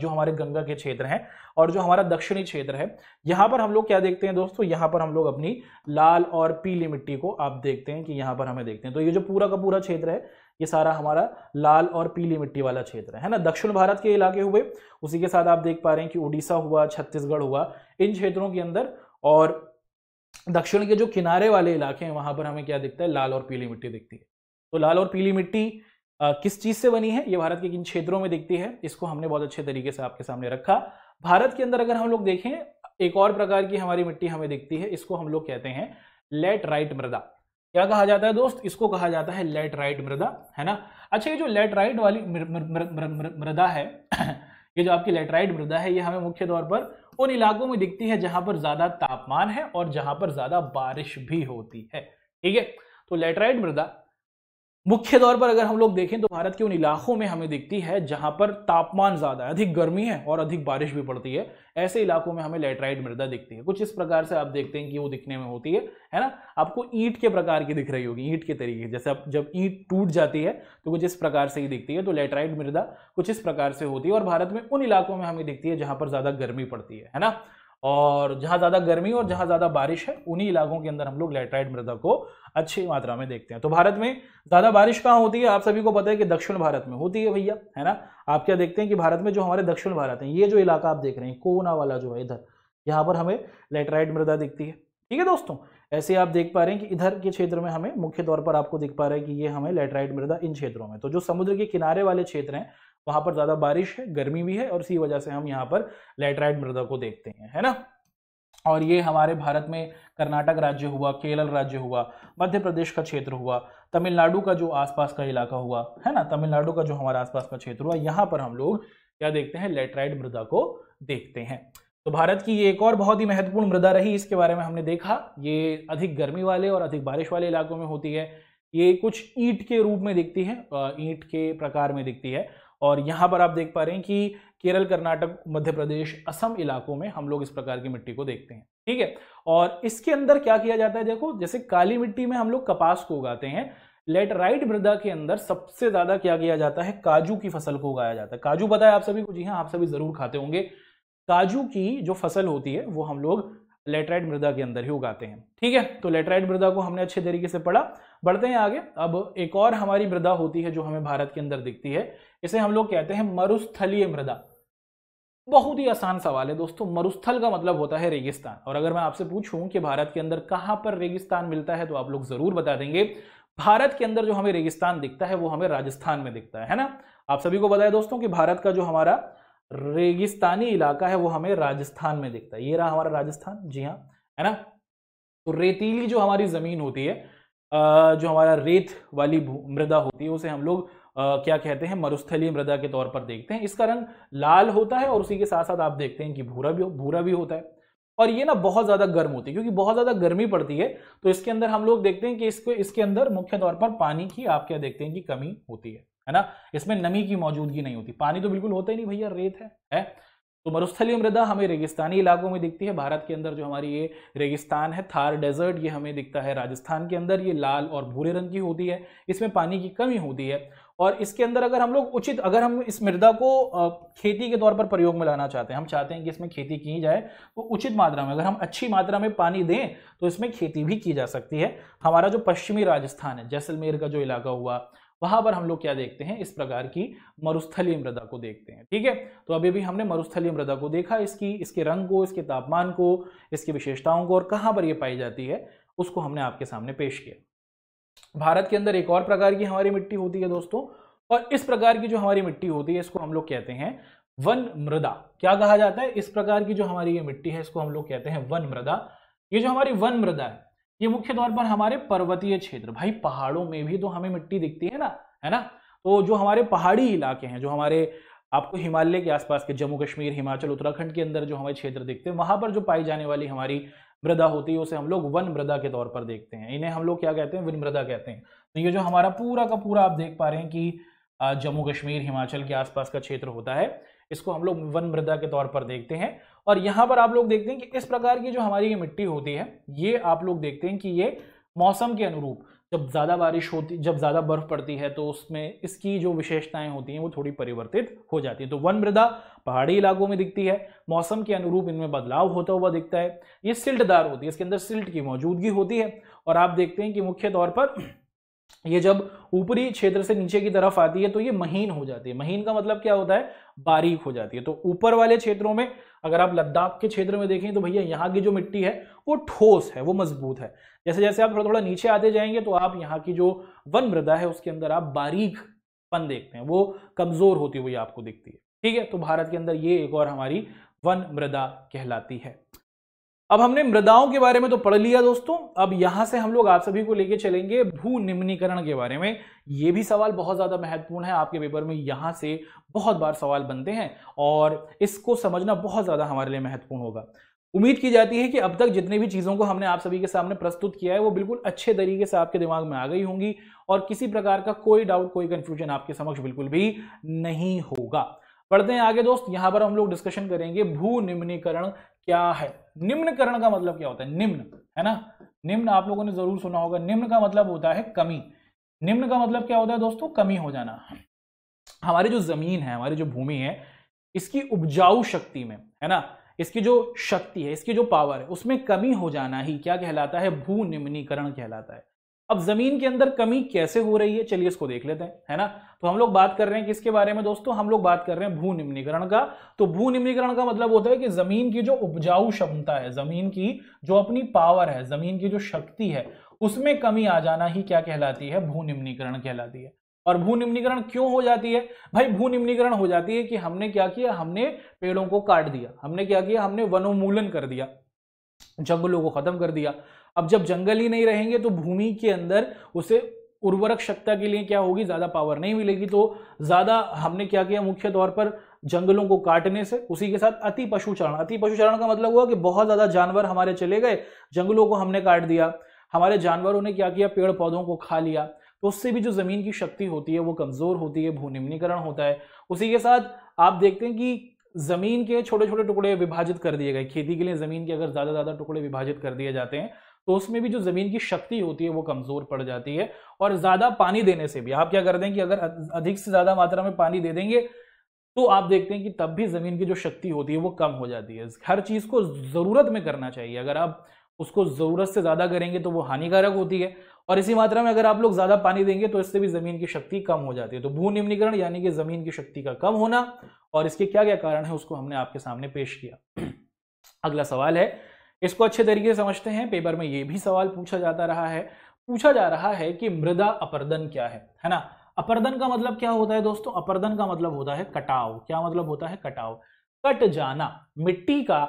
जो हमारे गंगा के क्षेत्र हैं और जो हमारा दक्षिणी क्षेत्र है यहाँ पर हम लोग क्या देखते हैं दोस्तों यहाँ पर हम लोग अपनी लाल और पीली मिट्टी को आप देखते हैं कि यहाँ पर हमें देखते हैं तो ये जो पूरा का पूरा क्षेत्र है ये सारा हमारा लाल और पीली मिट्टी वाला क्षेत्र है ना दक्षिण भारत के इलाके हुए उसी के साथ आप देख पा रहे हैं कि उड़ीसा हुआ छत्तीसगढ़ हुआ इन क्षेत्रों के अंदर और दक्षिण के जो किनारे वाले इलाके हैं वहाँ पर हमें क्या दिखता है लाल और पीली मिट्टी दिखती है तो लाल और पीली मिट्टी आ, किस चीज़ से बनी है ये भारत के किन क्षेत्रों में दिखती है इसको हमने बहुत अच्छे तरीके से आपके सामने रखा भारत के अंदर अगर हम लोग देखें एक और प्रकार की हमारी मिट्टी हमें दिखती है इसको हम लोग कहते हैं लेट राइट मृदा क्या कहा जाता है दोस्त इसको कहा जाता है लेट राइट मृदा है ना अच्छा ये जो लेट राइट वाली मृदा है ये जो आपकी लेटराइट मृदा है ये हमें मुख्य तौर पर उन इलाकों में दिखती है जहां पर ज्यादा तापमान है और जहां पर ज्यादा बारिश भी होती है ठीक है तो लेटराइट मृदा मुख्य तौर पर अगर हम लोग देखें तो भारत के उन इलाकों में हमें दिखती है जहां पर तापमान ज्यादा है अधिक गर्मी है और अधिक बारिश भी पड़ती है ऐसे इलाकों में हमें लेटराइट मृदा दिखती है कुछ इस प्रकार से आप देखते हैं कि वो दिखने में होती है है ना आपको ईंट के प्रकार की दिख रही होगी ईंट के तरीके जैसे आप जब ईंट टूट जाती है तो कुछ इस प्रकार से ही दिखती है तो लेटराइट मृदा कुछ इस प्रकार से होती है और भारत में उन इलाकों में हमें दिखती है जहां पर ज्यादा गर्मी पड़ती है है ना और जहाँ ज़्यादा गर्मी और जहाँ ज़्यादा बारिश है उन्हीं इलाकों के अंदर हम लोग लेटराइट मृदा को अच्छी मात्रा में देखते हैं तो भारत में ज़्यादा बारिश कहाँ होती है आप सभी को पता है कि दक्षिण भारत में होती है भैया है ना आप क्या देखते हैं कि भारत में जो हमारे दक्षिण भारत है ये जो इलाका आप देख रहे हैं कोना वाला जो है इधर यहाँ पर हमें लेटराइट मृदा दिखती है ठीक है दोस्तों ऐसे आप देख पा रहे हैं कि इधर के क्षेत्र में हमें मुख्य तौर पर आपको दिख पा रहा है कि ये हमें लेटराइट मृदा इन क्षेत्रों में तो जो समुद्र के किनारे वाले क्षेत्र हैं वहां पर ज़्यादा बारिश है गर्मी भी है और इसी वजह से हम यहाँ पर लेटराइट मृदा को देखते हैं है ना और ये हमारे भारत में कर्नाटक राज्य हुआ केरल राज्य हुआ मध्य प्रदेश का क्षेत्र हुआ तमिलनाडु का जो आसपास का इलाका हुआ है ना तमिलनाडु का जो हमारा आसपास का क्षेत्र हुआ यहाँ पर हम लोग क्या देखते हैं लेटराइड मृदा को देखते हैं तो भारत की ये एक और बहुत ही महत्वपूर्ण मृदा रही इसके बारे में हमने देखा ये अधिक गर्मी वाले और अधिक बारिश वाले इलाकों में होती है ये कुछ ईंट के रूप में दिखती है ईंट के प्रकार में दिखती है और यहाँ पर आप देख पा रहे हैं कि केरल कर्नाटक मध्य प्रदेश असम इलाकों में हम लोग इस प्रकार की मिट्टी को देखते हैं ठीक है और इसके अंदर क्या किया जाता है देखो जैसे काली मिट्टी में हम लोग कपास को उगाते हैं लेटराइट मृदा के अंदर सबसे ज्यादा क्या किया जाता है काजू की फसल को उगाया जाता है काजू बताए आप सभी को जी हाँ आप सभी जरूर खाते होंगे काजू की जो फसल होती है वो हम लोग लेटराइट मृदा के अंदर ही उगाते हैं ठीक है तो लेटराइट मृदा को हमने अच्छे तरीके से पढ़ा बढ़ते हैं आगे अब एक और हमारी मृदा होती है जो हमें भारत के अंदर दिखती है इसे हम लोग कहते हैं मरुस्थलीय मृदा बहुत ही आसान सवाल है दोस्तों मरुस्थल का मतलब होता है रेगिस्तान और अगर मैं आपसे पूछूं कि भारत के अंदर कहां पर रेगिस्तान मिलता है तो आप लोग जरूर बता देंगे भारत के अंदर जो हमें रेगिस्तान दिखता है वो हमें राजस्थान में दिखता है, है ना आप सभी को बताया दोस्तों कि भारत का जो हमारा रेगिस्तानी इलाका है वो हमें राजस्थान में दिखता है ये रहा हमारा राजस्थान जी हाँ है ना तो रेतीली जो हमारी जमीन होती है जो हमारा रेत वाली मृदा होती है उसे हम लोग क्या कहते हैं मरुस्थलीय मृदा के तौर पर देखते हैं इसका रंग लाल होता है और उसी के साथ साथ आप देखते हैं कि भूरा भी भूरा भी होता है और ये ना बहुत ज़्यादा गर्म होती है क्योंकि बहुत ज़्यादा गर्मी पड़ती है तो इसके अंदर हम लोग देखते हैं कि इसको इसके अंदर मुख्य तौर पर पानी की आप क्या देखते हैं कि कमी होती है है ना इसमें नमी की मौजूदगी नहीं होती पानी तो बिल्कुल होता ही नहीं भैया रेत है, है? तो मरुस्थलीय मृदा हमें रेगिस्तानी इलाकों में दिखती है भारत के अंदर जो हमारी ये रेगिस्तान है थार डेजर्ट ये हमें दिखता है राजस्थान के अंदर ये लाल और भूरे रंग की होती है इसमें पानी की कमी होती है और इसके अंदर अगर हम लोग उचित अगर हम इस मृदा को खेती के तौर पर प्रयोग में लाना चाहते हैं हम चाहते हैं कि इसमें खेती की जाए तो उचित मात्रा में अगर हम अच्छी मात्रा में पानी दें तो इसमें खेती भी की जा सकती है हमारा जो पश्चिमी राजस्थान है जैसलमेर का जो इलाका हुआ वहां पर हम लोग क्या देखते हैं इस प्रकार की मरुस्थलीय मृदा को देखते हैं ठीक है तो अभी भी हमने मरुस्थलीय मृदा को देखा इसकी इसके रंग को इसके तापमान को इसकी विशेषताओं को और कहाँ पर यह पाई जाती है उसको हमने आपके सामने पेश किया भारत के अंदर एक और प्रकार की हमारी मिट्टी होती है दोस्तों और इस प्रकार की जो हमारी मिट्टी होती है इसको हम लोग कहते हैं वन मृदा क्या कहा जाता है इस प्रकार की जो हमारी ये मिट्टी है इसको हम लोग कहते हैं वन मृदा ये जो हमारी वन मृदा है ये मुख्य तौर पर हमारे पर्वतीय क्षेत्र भाई पहाड़ों में भी तो हमें मिट्टी दिखती है ना है ना तो जो हमारे पहाड़ी इलाके हैं जो हमारे आपको हिमालय के आसपास के जम्मू कश्मीर हिमाचल उत्तराखंड के अंदर जो हमारे क्षेत्र दिखते हैं वहां पर जो पाई जाने वाली हमारी मृदा होती है उसे हम लोग वन मृदा के तौर पर देखते हैं इन्हें हम लोग क्या कहते हैं वन मृदा कहते हैं तो ये जो हमारा पूरा का पूरा आप देख पा रहे हैं कि जम्मू कश्मीर हिमाचल के आसपास का क्षेत्र होता है इसको हम लोग वन मृदा के तौर पर देखते हैं और यहाँ पर आप लोग देखते हैं कि इस प्रकार की जो हमारी ये मिट्टी होती है ये आप लोग देखते हैं कि ये मौसम के अनुरूप जब ज़्यादा बारिश होती जब ज़्यादा बर्फ़ पड़ती है तो उसमें इसकी जो विशेषताएं होती हैं वो थोड़ी परिवर्तित हो जाती है तो वन मृदा पहाड़ी इलाकों में दिखती है मौसम के अनुरूप इनमें बदलाव होता हुआ दिखता है ये सिल्टदार होती है इसके अंदर सिल्ट की मौजूदगी होती है और आप देखते हैं कि मुख्य तौर पर ये जब ऊपरी क्षेत्र से नीचे की तरफ आती है तो ये महीन हो जाती है महीन का मतलब क्या होता है बारीक हो जाती है तो ऊपर वाले क्षेत्रों में अगर आप लद्दाख के क्षेत्र में देखें तो भैया यहाँ की जो मिट्टी है वो ठोस है वो मजबूत है जैसे जैसे आप थोड़ा थोड़ा नीचे आते जाएंगे तो आप यहाँ की जो वन मृदा है उसके अंदर आप बारीक पन देखते हैं वो कमजोर होती हुई आपको दिखती है ठीक है तो भारत के अंदर ये एक और हमारी वन मृदा कहलाती है अब हमने मृदाओं के बारे में तो पढ़ लिया दोस्तों अब यहां से हम लोग आप सभी को लेके चलेंगे भू निम्नीकरण के बारे में ये भी सवाल बहुत ज्यादा महत्वपूर्ण है आपके पेपर में यहां से बहुत बार सवाल बनते हैं और इसको समझना बहुत ज्यादा हमारे लिए महत्वपूर्ण होगा उम्मीद की जाती है कि अब तक जितने भी चीज़ों को हमने आप सभी के सामने प्रस्तुत किया है वो बिल्कुल अच्छे तरीके से आपके दिमाग में आ गई होंगी और किसी प्रकार का कोई डाउट कोई कन्फ्यूजन आपके समक्ष बिल्कुल भी नहीं होगा पढ़ते हैं आगे दोस्त यहां पर हम लोग डिस्कशन करेंगे भू निम्नीकरण क्या है निम्नकरण का मतलब क्या होता है निम्न है ना निम्न आप लोगों ने जरूर सुना होगा निम्न का मतलब होता है कमी निम्न का मतलब क्या होता है दोस्तों कमी हो जाना हमारी जो जमीन है हमारी जो भूमि है इसकी उपजाऊ शक्ति में है ना इसकी जो शक्ति है इसकी जो पावर है उसमें कमी हो जाना ही क्या कहलाता है भू निम्नीकरण कहलाता है अब जमीन के अंदर कमी कैसे हो रही है चलिए इसको देख लेते हैं है ना तो हम लोग बात कर रहे हैं किसके बारे में दोस्तों हम लोग बात कर रहे हैं भू निम्नीकरण का तो भू निम्नीकरण का मतलब होता है कि जमीन की जो उपजाऊ क्षमता है जमीन की जो अपनी पावर है जमीन की जो शक्ति है उसमें कमी आ जाना ही क्या कहलाती है भू निम्नीकरण कहलाती है और भू निम्नीकरण क्यों हो जाती है भाई भू निम्नीकरण हो जाती है कि हमने क्या किया हमने पेड़ों को काट दिया हमने क्या किया हमने वनोन्मूलन कर दिया जंगलों को खत्म कर दिया अब जब जंगल ही नहीं रहेंगे तो भूमि के अंदर उसे उर्वरक क्षमता के लिए क्या होगी ज़्यादा पावर नहीं मिलेगी तो ज़्यादा हमने क्या किया मुख्य तौर पर जंगलों को काटने से उसी के साथ अति पशुचारण अति पशुचारण का मतलब हुआ कि बहुत ज़्यादा जानवर हमारे चले गए जंगलों को हमने काट दिया हमारे जानवरों ने क्या किया पेड़ पौधों को खा लिया तो उससे भी जो ज़मीन की शक्ति होती है वो कमज़ोर होती है भूनिम्नीकरण होता है उसी के साथ आप देखते हैं कि ज़मीन के छोटे छोटे टुकड़े विभाजित कर दिए गए खेती के लिए ज़मीन के अगर ज़्यादा ज़्यादा टुकड़े विभाजित कर दिए जाते हैं तो उसमें भी जो ज़मीन की शक्ति होती है वो कमज़ोर पड़ जाती है और ज़्यादा पानी देने से भी आप क्या कर दें कि अगर अधिक से ज़्यादा मात्रा में पानी दे देंगे तो आप देखते हैं कि तब भी ज़मीन की जो शक्ति होती है वो कम हो जाती है हर चीज़ को ज़रूरत में करना चाहिए अगर आप उसको ज़रूरत से ज़्यादा करेंगे तो वो हानिकारक होती है और इसी मात्रा में अगर आप लोग ज़्यादा पानी देंगे तो इससे भी ज़मीन की शक्ति कम हो जाती है तो भू निम्नीकरण यानी कि ज़मीन की शक्ति का कम होना और इसके क्या क्या कारण है उसको हमने आपके सामने पेश किया अगला सवाल है इसको अच्छे तरीके से समझते हैं पेपर में यह भी सवाल पूछा जाता रहा है पूछा जा रहा है कि मृदा अपर्दन क्या है है ना अपर्दन का मतलब क्या होता है दोस्तों अपर्दन का मतलब होता है कटाव क्या मतलब होता है कटाव कट जाना मिट्टी का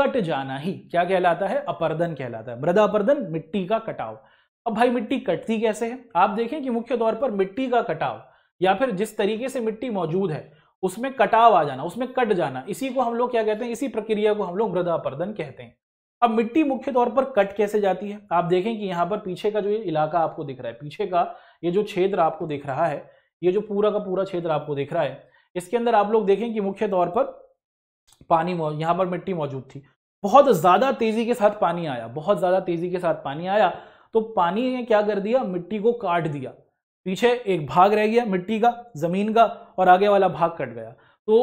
कट जाना ही क्या कहलाता है अपर्दन कहलाता है मृदा अपर्दन मिट्टी का कटाव अब भाई मिट्टी कटती कैसे है आप देखें कि मुख्य तौर पर मिट्टी का कटाव या फिर जिस तरीके से मिट्टी मौजूद है उसमें कटाव आ जाना उसमें कट जाना इसी को हम लोग क्या कहते हैं इसी प्रक्रिया को हम लोग मृदा अपर्दन कहते हैं अब मिट्टी मुख्य तौर पर कट कैसे जाती है आप देखें कि यहाँ पर पीछे का जो ये इलाका आपको दिख रहा है पीछे का ये जो क्षेत्र आपको दिख रहा है ये जो पूरा का पूरा क्षेत्र आपको दिख रहा है इसके अंदर आप लोग देखें कि मुख्य तौर पर पानी यहाँ पर मिट्टी मौजूद थी बहुत ज़्यादा तेज़ी के साथ पानी आया बहुत ज़्यादा तेज़ी के साथ पानी आया तो पानी ने क्या कर दिया मिट्टी को काट दिया पीछे एक भाग रह गया मिट्टी का ज़मीन का और आगे वाला भाग कट गया तो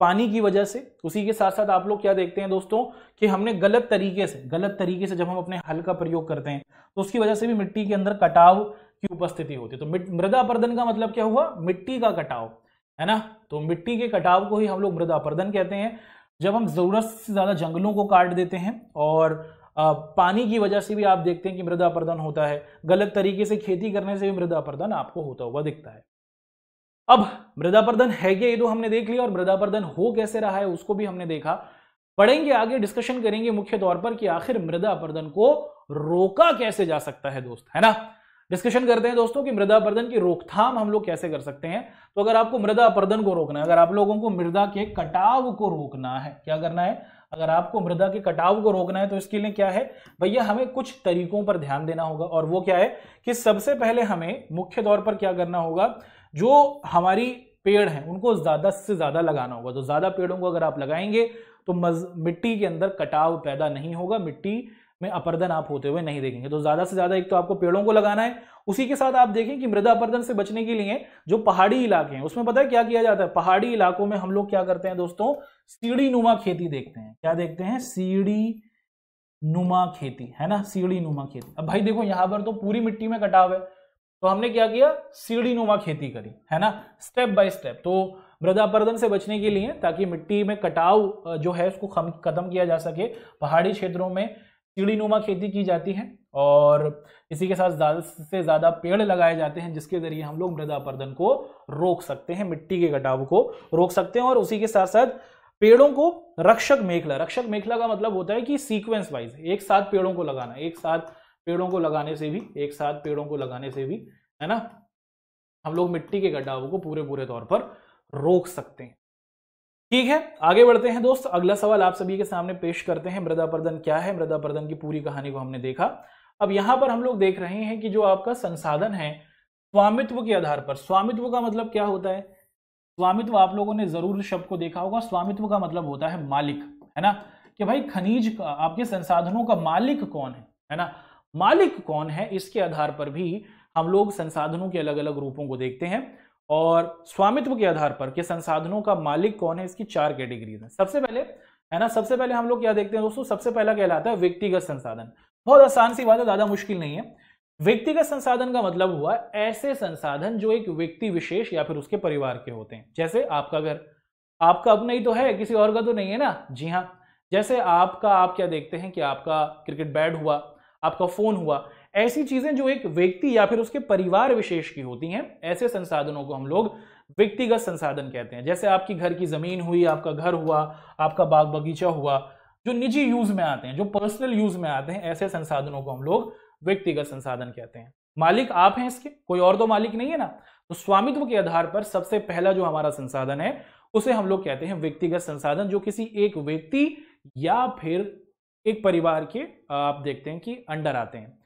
पानी की वजह से उसी के साथ साथ आप लोग क्या देखते हैं दोस्तों कि हमने गलत तरीके से गलत तरीके से जब हम अपने हल का प्रयोग करते हैं तो उसकी वजह से भी मिट्टी के अंदर कटाव की उपस्थिति होती है तो मृदा अपर्दन का मतलब क्या हुआ मिट्टी का कटाव है ना तो मिट्टी के कटाव को ही हम लोग मृदा अपर्दन कहते हैं जब हम ज़रूरत से ज़्यादा जंगलों को काट देते हैं और पानी की वजह से भी आप देखते हैं कि मृदा अपर्दन होता है गलत तरीके से खेती करने से भी मृदा अपर्दन आपको होता हुआ दिखता है अब मृदा प्रदन है क्या ये तो हमने देख लिया और मृदा प्रदन हो कैसे रहा है उसको भी हमने देखा पढ़ेंगे आगे डिस्कशन करेंगे मुख्य तौर पर कि आखिर मृदा प्रदन को रोका कैसे जा सकता है दोस्त है ना डिस्कशन करते हैं दोस्तों कि मृदा की रोकथाम हम लोग कैसे कर सकते हैं तो अगर आपको मृदा अपरदन को रोकना है अगर आप लोगों को मृदा के कटाव को रोकना है क्या करना है अगर आपको मृदा के कटाव को रोकना है तो इसके लिए क्या है भैया हमें कुछ तरीकों पर ध्यान देना होगा और वो क्या है कि सबसे पहले हमें मुख्य तौर पर क्या करना होगा जो हमारी पेड़ हैं उनको ज़्यादा से ज़्यादा लगाना होगा तो ज़्यादा पेड़ों को अगर आप लगाएंगे तो मज मिट्टी के अंदर कटाव पैदा नहीं होगा मिट्टी में अपर्दन आप होते हुए नहीं देखेंगे तो ज़्यादा से ज़्यादा एक तो आपको पेड़ों को लगाना है उसी के साथ आप देखें कि मृदा अपर्दन से बचने के लिए जो पहाड़ी इलाके हैं उसमें पता है क्या किया जाता है पहाड़ी इलाकों में हम लोग क्या करते हैं दोस्तों सीढ़ी नुमा खेती देखते हैं क्या देखते हैं सीढ़ी नुमा खेती है ना सीढ़ी नुमा खेती अब भाई देखो यहाँ पर तो पूरी मिट्टी में कटाव है तो हमने क्या किया सीढ़ी नुमा खेती करी है ना स्टेप बाय स्टेप तो मृदापर्दन से बचने के लिए ताकि मिट्टी में कटाव जो है उसको खत्म किया जा सके पहाड़ी क्षेत्रों में सीढ़ी नुमा खेती की जाती है और इसी के साथ ज़्यादा से ज़्यादा पेड़ लगाए जाते हैं जिसके ज़रिए हम लोग मृदा को रोक सकते हैं मिट्टी के कटाव को रोक सकते हैं और उसी के साथ साथ पेड़ों को रक्षक मेखला रक्षक मेखला का मतलब होता है कि सीक्वेंस वाइज एक साथ पेड़ों को लगाना एक साथ पेड़ों को लगाने से भी एक साथ पेड़ों को लगाने से भी है ना हम लोग मिट्टी के गड्ढावों को पूरे पूरे तौर पर रोक सकते हैं ठीक है आगे बढ़ते हैं दोस्त अगला सवाल आप सभी के सामने पेश करते हैं मृदा प्रदन क्या है मृदा प्रदन की पूरी कहानी को हमने देखा अब यहां पर हम लोग देख रहे हैं कि जो आपका संसाधन है स्वामित्व के आधार पर स्वामित्व का मतलब क्या होता है स्वामित्व आप लोगों ने जरूर शब्द को देखा होगा स्वामित्व का मतलब होता है मालिक है ना कि भाई खनिज का आपके संसाधनों का मालिक कौन है है ना मालिक कौन है इसके आधार पर भी हम लोग संसाधनों के अलग अलग रूपों को देखते हैं और स्वामित्व के आधार पर कि संसाधनों का मालिक कौन है इसकी चार कैटेगरीज हैं सबसे पहले है ना सबसे पहले हम लोग क्या देखते हैं दोस्तों सबसे पहला कहलाता है व्यक्तिगत संसाधन बहुत आसान सी बात है ज्यादा मुश्किल नहीं है व्यक्तिगत संसाधन का मतलब हुआ ऐसे संसाधन जो एक व्यक्ति विशेष या फिर उसके परिवार के होते हैं जैसे आपका घर आपका अपना ही तो है किसी और का तो नहीं है ना जी हाँ जैसे आपका आप क्या देखते हैं कि आपका क्रिकेट बैट हुआ आपका फोन हुआ ऐसी चीजें जो एक व्यक्ति या फिर उसके परिवार विशेष की होती हैं ऐसे संसाधनों को हम लोग व्यक्तिगत संसाधन कहते हैं जैसे आपकी घर की जमीन हुई आपका घर हुआ आपका बाग बगीचा हुआ जो निजी यूज में आते हैं जो पर्सनल यूज में आते हैं ऐसे संसाधनों को हम लोग व्यक्तिगत संसाधन कहते हैं मालिक आप हैं इसके कोई और तो मालिक नहीं है ना तो स्वामित्व के आधार पर सबसे पहला जो हमारा संसाधन है उसे हम लोग कहते हैं व्यक्तिगत संसाधन जो किसी एक व्यक्ति या फिर एक परिवार के आप देखते हैं कि अंडर आते हैं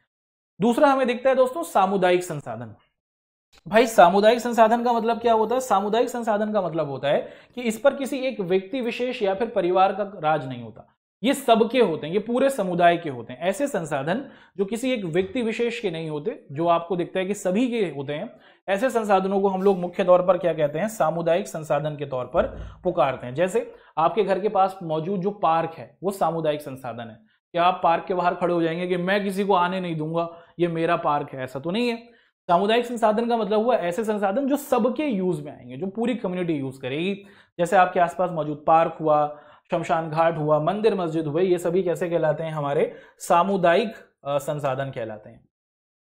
दूसरा हमें दिखता है दोस्तों सामुदायिक संसाधन भाई सामुदायिक संसाधन का मतलब क्या होता है सामुदायिक संसाधन का मतलब होता है कि इस पर किसी एक व्यक्ति विशेष या फिर परिवार का राज नहीं होता ये सबके होते हैं ये पूरे समुदाय के होते हैं ऐसे संसाधन जो किसी एक व्यक्ति विशेष के नहीं होते जो आपको दिखता है कि सभी के होते हैं ऐसे संसाधनों को हम लोग मुख्य तौर पर क्या कहते हैं सामुदायिक संसाधन के तौर पर पुकारते हैं जैसे आपके घर के पास मौजूद जो पार्क है वो सामुदायिक संसाधन है क्या आप पार्क के बाहर खड़े हो जाएंगे कि मैं किसी को आने नहीं दूंगा ये मेरा पार्क है ऐसा तो नहीं है सामुदायिक संसाधन का मतलब हुआ ऐसे संसाधन जो सबके यूज में आएंगे जो पूरी कम्युनिटी यूज करेगी जैसे आपके आसपास मौजूद पार्क हुआ शमशान घाट हुआ मंदिर मस्जिद हुए ये सभी कैसे कहलाते हैं हमारे सामुदायिक संसाधन कहलाते हैं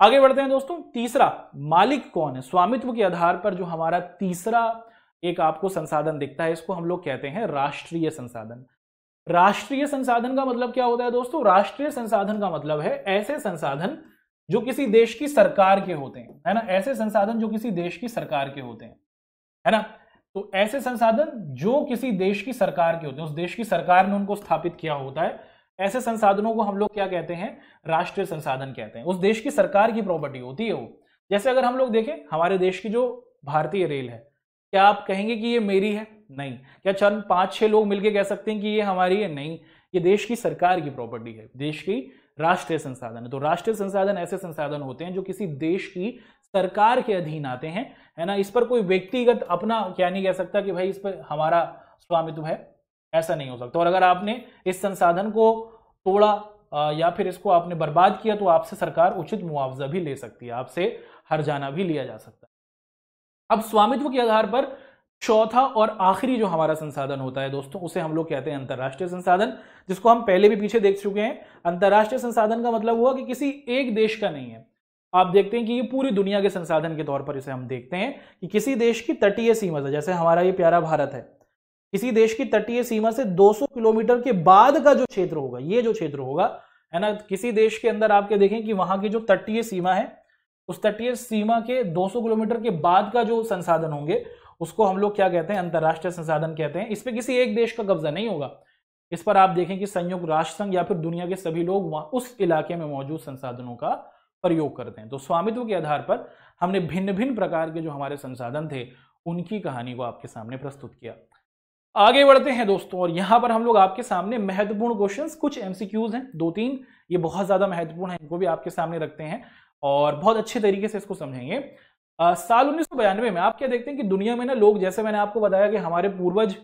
आगे बढ़ते हैं दोस्तों तीसरा मालिक कौन है स्वामित्व के आधार पर जो हमारा तीसरा एक आपको संसाधन दिखता है इसको हम लोग कहते हैं राष्ट्रीय संसाधन राष्ट्रीय संसाधन का मतलब क्या होता है दोस्तों राष्ट्रीय संसाधन का मतलब है ऐसे संसाधन जो किसी देश की सरकार के होते हैं है ना ऐसे संसाधन जो किसी देश की सरकार के होते हैं है ना तो ऐसे संसाधन जो किसी देश की सरकार के होते हैं उस देश की सरकार ने उनको स्थापित किया होता है ऐसे संसाधनों को हम लोग क्या कहते हैं राष्ट्रीय संसाधन कहते हैं उस देश की सरकार की प्रॉपर्टी होती है वो जैसे अगर हम लोग देखें हमारे देश की जो भारतीय रेल है क्या आप कहेंगे कि ये मेरी है नहीं क्या चंद पांच छह लोग मिलकर कह सकते हैं कि ये हमारी है नहीं ये देश की सरकार की प्रॉपर्टी है देश की राष्ट्रीय संसाधन है तो राष्ट्रीय संसाधन ऐसे संसाधन होते हैं जो किसी देश की सरकार के अधीन आते हैं है ना इस पर कोई व्यक्तिगत अपना क्या नहीं कह सकता कि भाई इस पर हमारा स्वामित्व है ऐसा नहीं हो सकता और अगर आपने इस संसाधन को तोड़ा या फिर इसको आपने बर्बाद किया तो आपसे सरकार उचित मुआवजा भी ले सकती है आपसे हर जाना भी लिया जा सकता है अब स्वामित्व के आधार पर चौथा और आखिरी जो हमारा संसाधन होता है दोस्तों उसे हम लोग कहते हैं अंतर्राष्ट्रीय संसाधन जिसको हम पहले भी पीछे देख चुके हैं अंतर्राष्ट्रीय संसाधन का मतलब हुआ कि किसी एक देश का नहीं है आप देखते हैं कि ये पूरी दुनिया के संसाधन के तौर पर इसे हम देखते हैं कि किसी देश की तटीय सीमा से जैसे हमारा ये प्यारा भारत है किसी देश की तटीय सीमा से 200 किलोमीटर के बाद का जो क्षेत्र होगा ये जो क्षेत्र होगा है ना किसी देश के अंदर आपके देखें कि वहां की जो तटीय सीमा है उस तटीय सीमा के 200 किलोमीटर के बाद का जो संसाधन होंगे उसको हम लोग क्या कहते हैं अंतर्राष्ट्रीय संसाधन कहते हैं इस पर किसी एक देश का कब्जा नहीं होगा इस पर आप देखें कि संयुक्त राष्ट्र संघ या फिर दुनिया के सभी लोग वहां उस इलाके में मौजूद संसाधनों का प्रयोग करते हैं तो स्वामित्व के आधार पर हमने भिन्न भिन्न प्रकार के जो हमारे संसाधन थे उनकी कहानी को आपके सामने प्रस्तुत किया आगे बढ़ते हैं दोस्तों और यहां पर हम लोग आपके सामने महत्वपूर्ण क्वेश्चन कुछ एमसीक्यूज हैं दो तीन ये बहुत ज़्यादा महत्वपूर्ण है इनको भी आपके सामने रखते हैं और बहुत अच्छे तरीके से इसको समझेंगे आ, साल उन्नीस में आप क्या देखते हैं कि दुनिया में ना लोग जैसे मैंने आपको बताया कि हमारे पूर्वज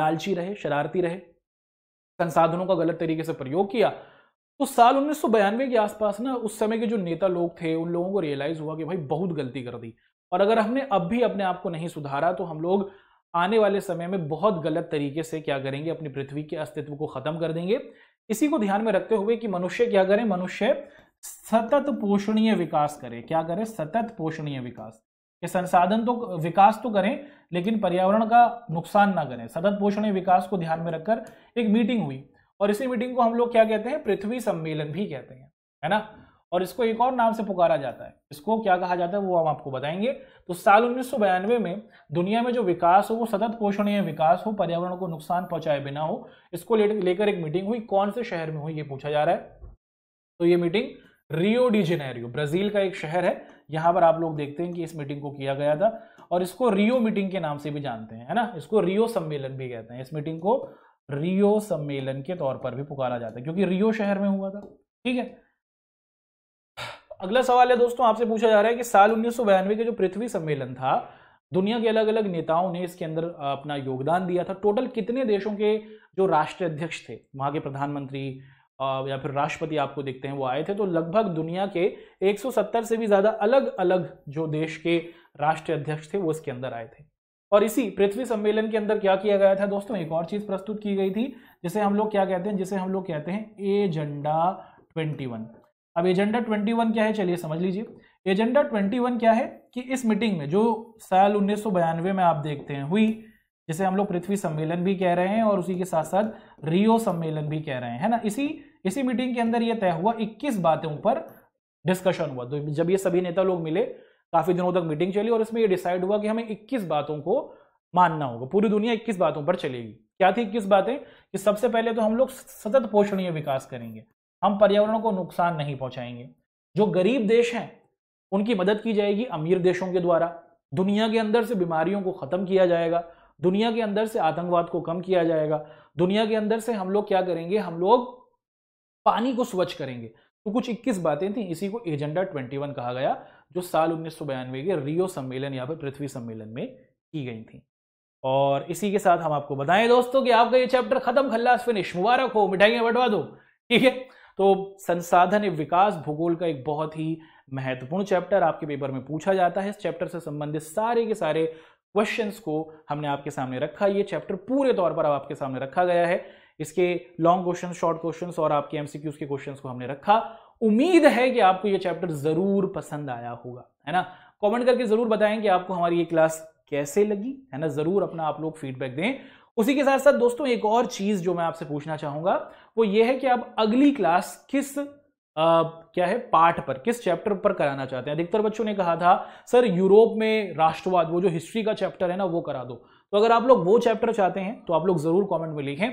लालची रहे शरारती रहे संसाधनों का गलत तरीके से प्रयोग किया तो साल उन्नीस के आसपास ना उस समय के जो नेता लोग थे उन लोगों को रियलाइज हुआ कि भाई बहुत गलती कर दी और अगर हमने अब भी अपने आप को नहीं सुधारा तो हम लोग आने वाले समय में बहुत गलत तरीके से क्या करेंगे अपनी पृथ्वी के अस्तित्व को खत्म कर देंगे इसी को ध्यान में रखते हुए कि मनुष्य क्या करें मनुष्य सतत पोषणीय विकास करें क्या करें सतत पोषणीय विकास ये संसाधन तो विकास तो करें लेकिन पर्यावरण का नुकसान ना करें सतत पोषणीय विकास को ध्यान में रखकर एक मीटिंग हुई और इसी मीटिंग को हम लोग क्या कहते हैं पृथ्वी सम्मेलन भी कहते हैं है ना और इसको एक और नाम से पुकारा जाता है इसको क्या कहा जाता है वो हम आपको बताएंगे तो साल उन्नीस में दुनिया में जो विकास हो वो सतत पोषणीय विकास हो पर्यावरण को नुकसान पहुंचाए बिना हो इसको लेकर एक मीटिंग हुई कौन से शहर में हुई ये पूछा जा रहा है तो ये meeting Rio de Janeiro Brazil का एक शहर है यहाँ पर आप लोग देखते हैं कि इस मीटिंग को किया गया था और इसको रियो मीटिंग के नाम से भी जानते हैं है ना इसको रियो सम्मेलन भी कहते हैं इस मीटिंग को रियो सम्मेलन के तौर पर भी पुकारा जाता है क्योंकि रियो शहर में हुआ था ठीक है अगला सवाल है दोस्तों आपसे पूछा जा रहा है कि साल उन्नीस के जो पृथ्वी सम्मेलन था दुनिया के अलग अलग नेताओं ने इसके अंदर अपना योगदान दिया था टोटल कितने देशों के जो राष्ट्र अध्यक्ष थे वहां के प्रधानमंत्री या फिर राष्ट्रपति आपको देखते हैं वो आए थे तो लगभग दुनिया के 170 से भी ज्यादा अलग अलग जो देश के राष्ट्र अध्यक्ष थे वो इसके अंदर आए थे और इसी पृथ्वी सम्मेलन के अंदर क्या किया गया था दोस्तों एक और चीज़ प्रस्तुत की गई थी जिसे हम लोग क्या कहते हैं जिसे हम लोग कहते हैं एजेंडा वन अब एजेंडा वन क्या है चलिए समझ लीजिए एजेंडा वन क्या है कि इस मीटिंग में जो साल उन्नीस में आप देखते हैं हुई जिसे हम लोग पृथ्वी सम्मेलन भी कह रहे हैं और उसी के साथ साथ रियो सम्मेलन भी कह रहे हैं है ना इसी इसी मीटिंग के अंदर यह तय हुआ इक्कीस बातों पर डिस्कशन हुआ तो जब ये सभी नेता लोग मिले काफ़ी दिनों तक मीटिंग चली और इसमें ये डिसाइड हुआ कि हमें 21 बातों को मानना होगा पूरी दुनिया 21 बातों पर चलेगी क्या थी 21 बातें कि सबसे पहले तो हम लोग सतत पोषणीय विकास करेंगे हम पर्यावरण को नुकसान नहीं पहुंचाएंगे जो गरीब देश हैं उनकी मदद की जाएगी अमीर देशों के द्वारा दुनिया के अंदर से बीमारियों को ख़त्म किया जाएगा दुनिया के अंदर से आतंकवाद को कम किया जाएगा दुनिया के अंदर से हम लोग क्या करेंगे हम लोग पानी को स्वच्छ करेंगे तो कुछ 21 बातें थी इसी को एजेंडा 21 कहा गया जो साल उन्नीस के रियो सम्मेलन या फिर पृथ्वी सम्मेलन में की गई थी और इसी के साथ हम आपको बताएं दोस्तों कि आपका ये चैप्टर खत्म खल्लास फिनिश मुबारक हो मिठाइयां बटवा दो ठीक है तो संसाधन विकास भूगोल का एक बहुत ही महत्वपूर्ण चैप्टर आपके पेपर में पूछा जाता है इस चैप्टर से संबंधित सारे के सारे क्वेश्चंस को हमने आपके सामने रखा ये चैप्टर पूरे तौर पर आपके सामने रखा गया है इसके लॉन्ग क्वेश्चन शॉर्ट क्वेश्चन और आपके एमसीक्यूज के क्वेश्चन को हमने रखा उम्मीद है कि आपको यह चैप्टर ज़रूर पसंद आया होगा है ना कमेंट करके ज़रूर बताएं कि आपको हमारी ये क्लास कैसे लगी है ना ज़रूर अपना आप लोग फीडबैक दें उसी के साथ साथ दोस्तों एक और चीज़ जो मैं आपसे पूछना चाहूंगा वो ये है कि आप अगली क्लास किस आ, क्या है पार्ट पर किस चैप्टर पर कराना चाहते हैं अधिकतर बच्चों ने कहा था सर यूरोप में राष्ट्रवाद वो जो हिस्ट्री का चैप्टर है ना वो करा दो तो अगर आप लोग वो चैप्टर चाहते हैं तो आप लोग ज़रूर कॉमेंट में लिखें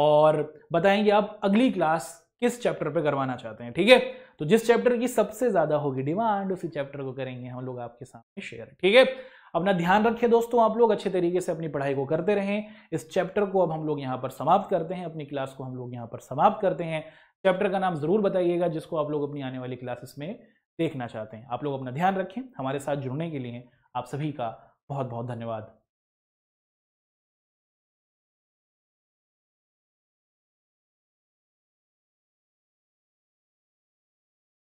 और बताएंगे आप अगली क्लास किस चैप्टर पे करवाना चाहते हैं ठीक है तो जिस चैप्टर की सबसे ज्यादा होगी डिमांड उसी चैप्टर को करेंगे हम लोग आपके सामने शेयर ठीक है अपना ध्यान रखें दोस्तों आप लोग अच्छे तरीके से अपनी पढ़ाई को करते रहें इस चैप्टर को अब हम लोग यहाँ पर समाप्त करते हैं अपनी क्लास को हम लोग यहाँ पर समाप्त करते हैं चैप्टर का नाम जरूर बताइएगा जिसको आप लोग अपनी आने वाली क्लासेस में देखना चाहते हैं आप लोग अपना ध्यान रखें हमारे साथ जुड़ने के लिए आप सभी का बहुत बहुत धन्यवाद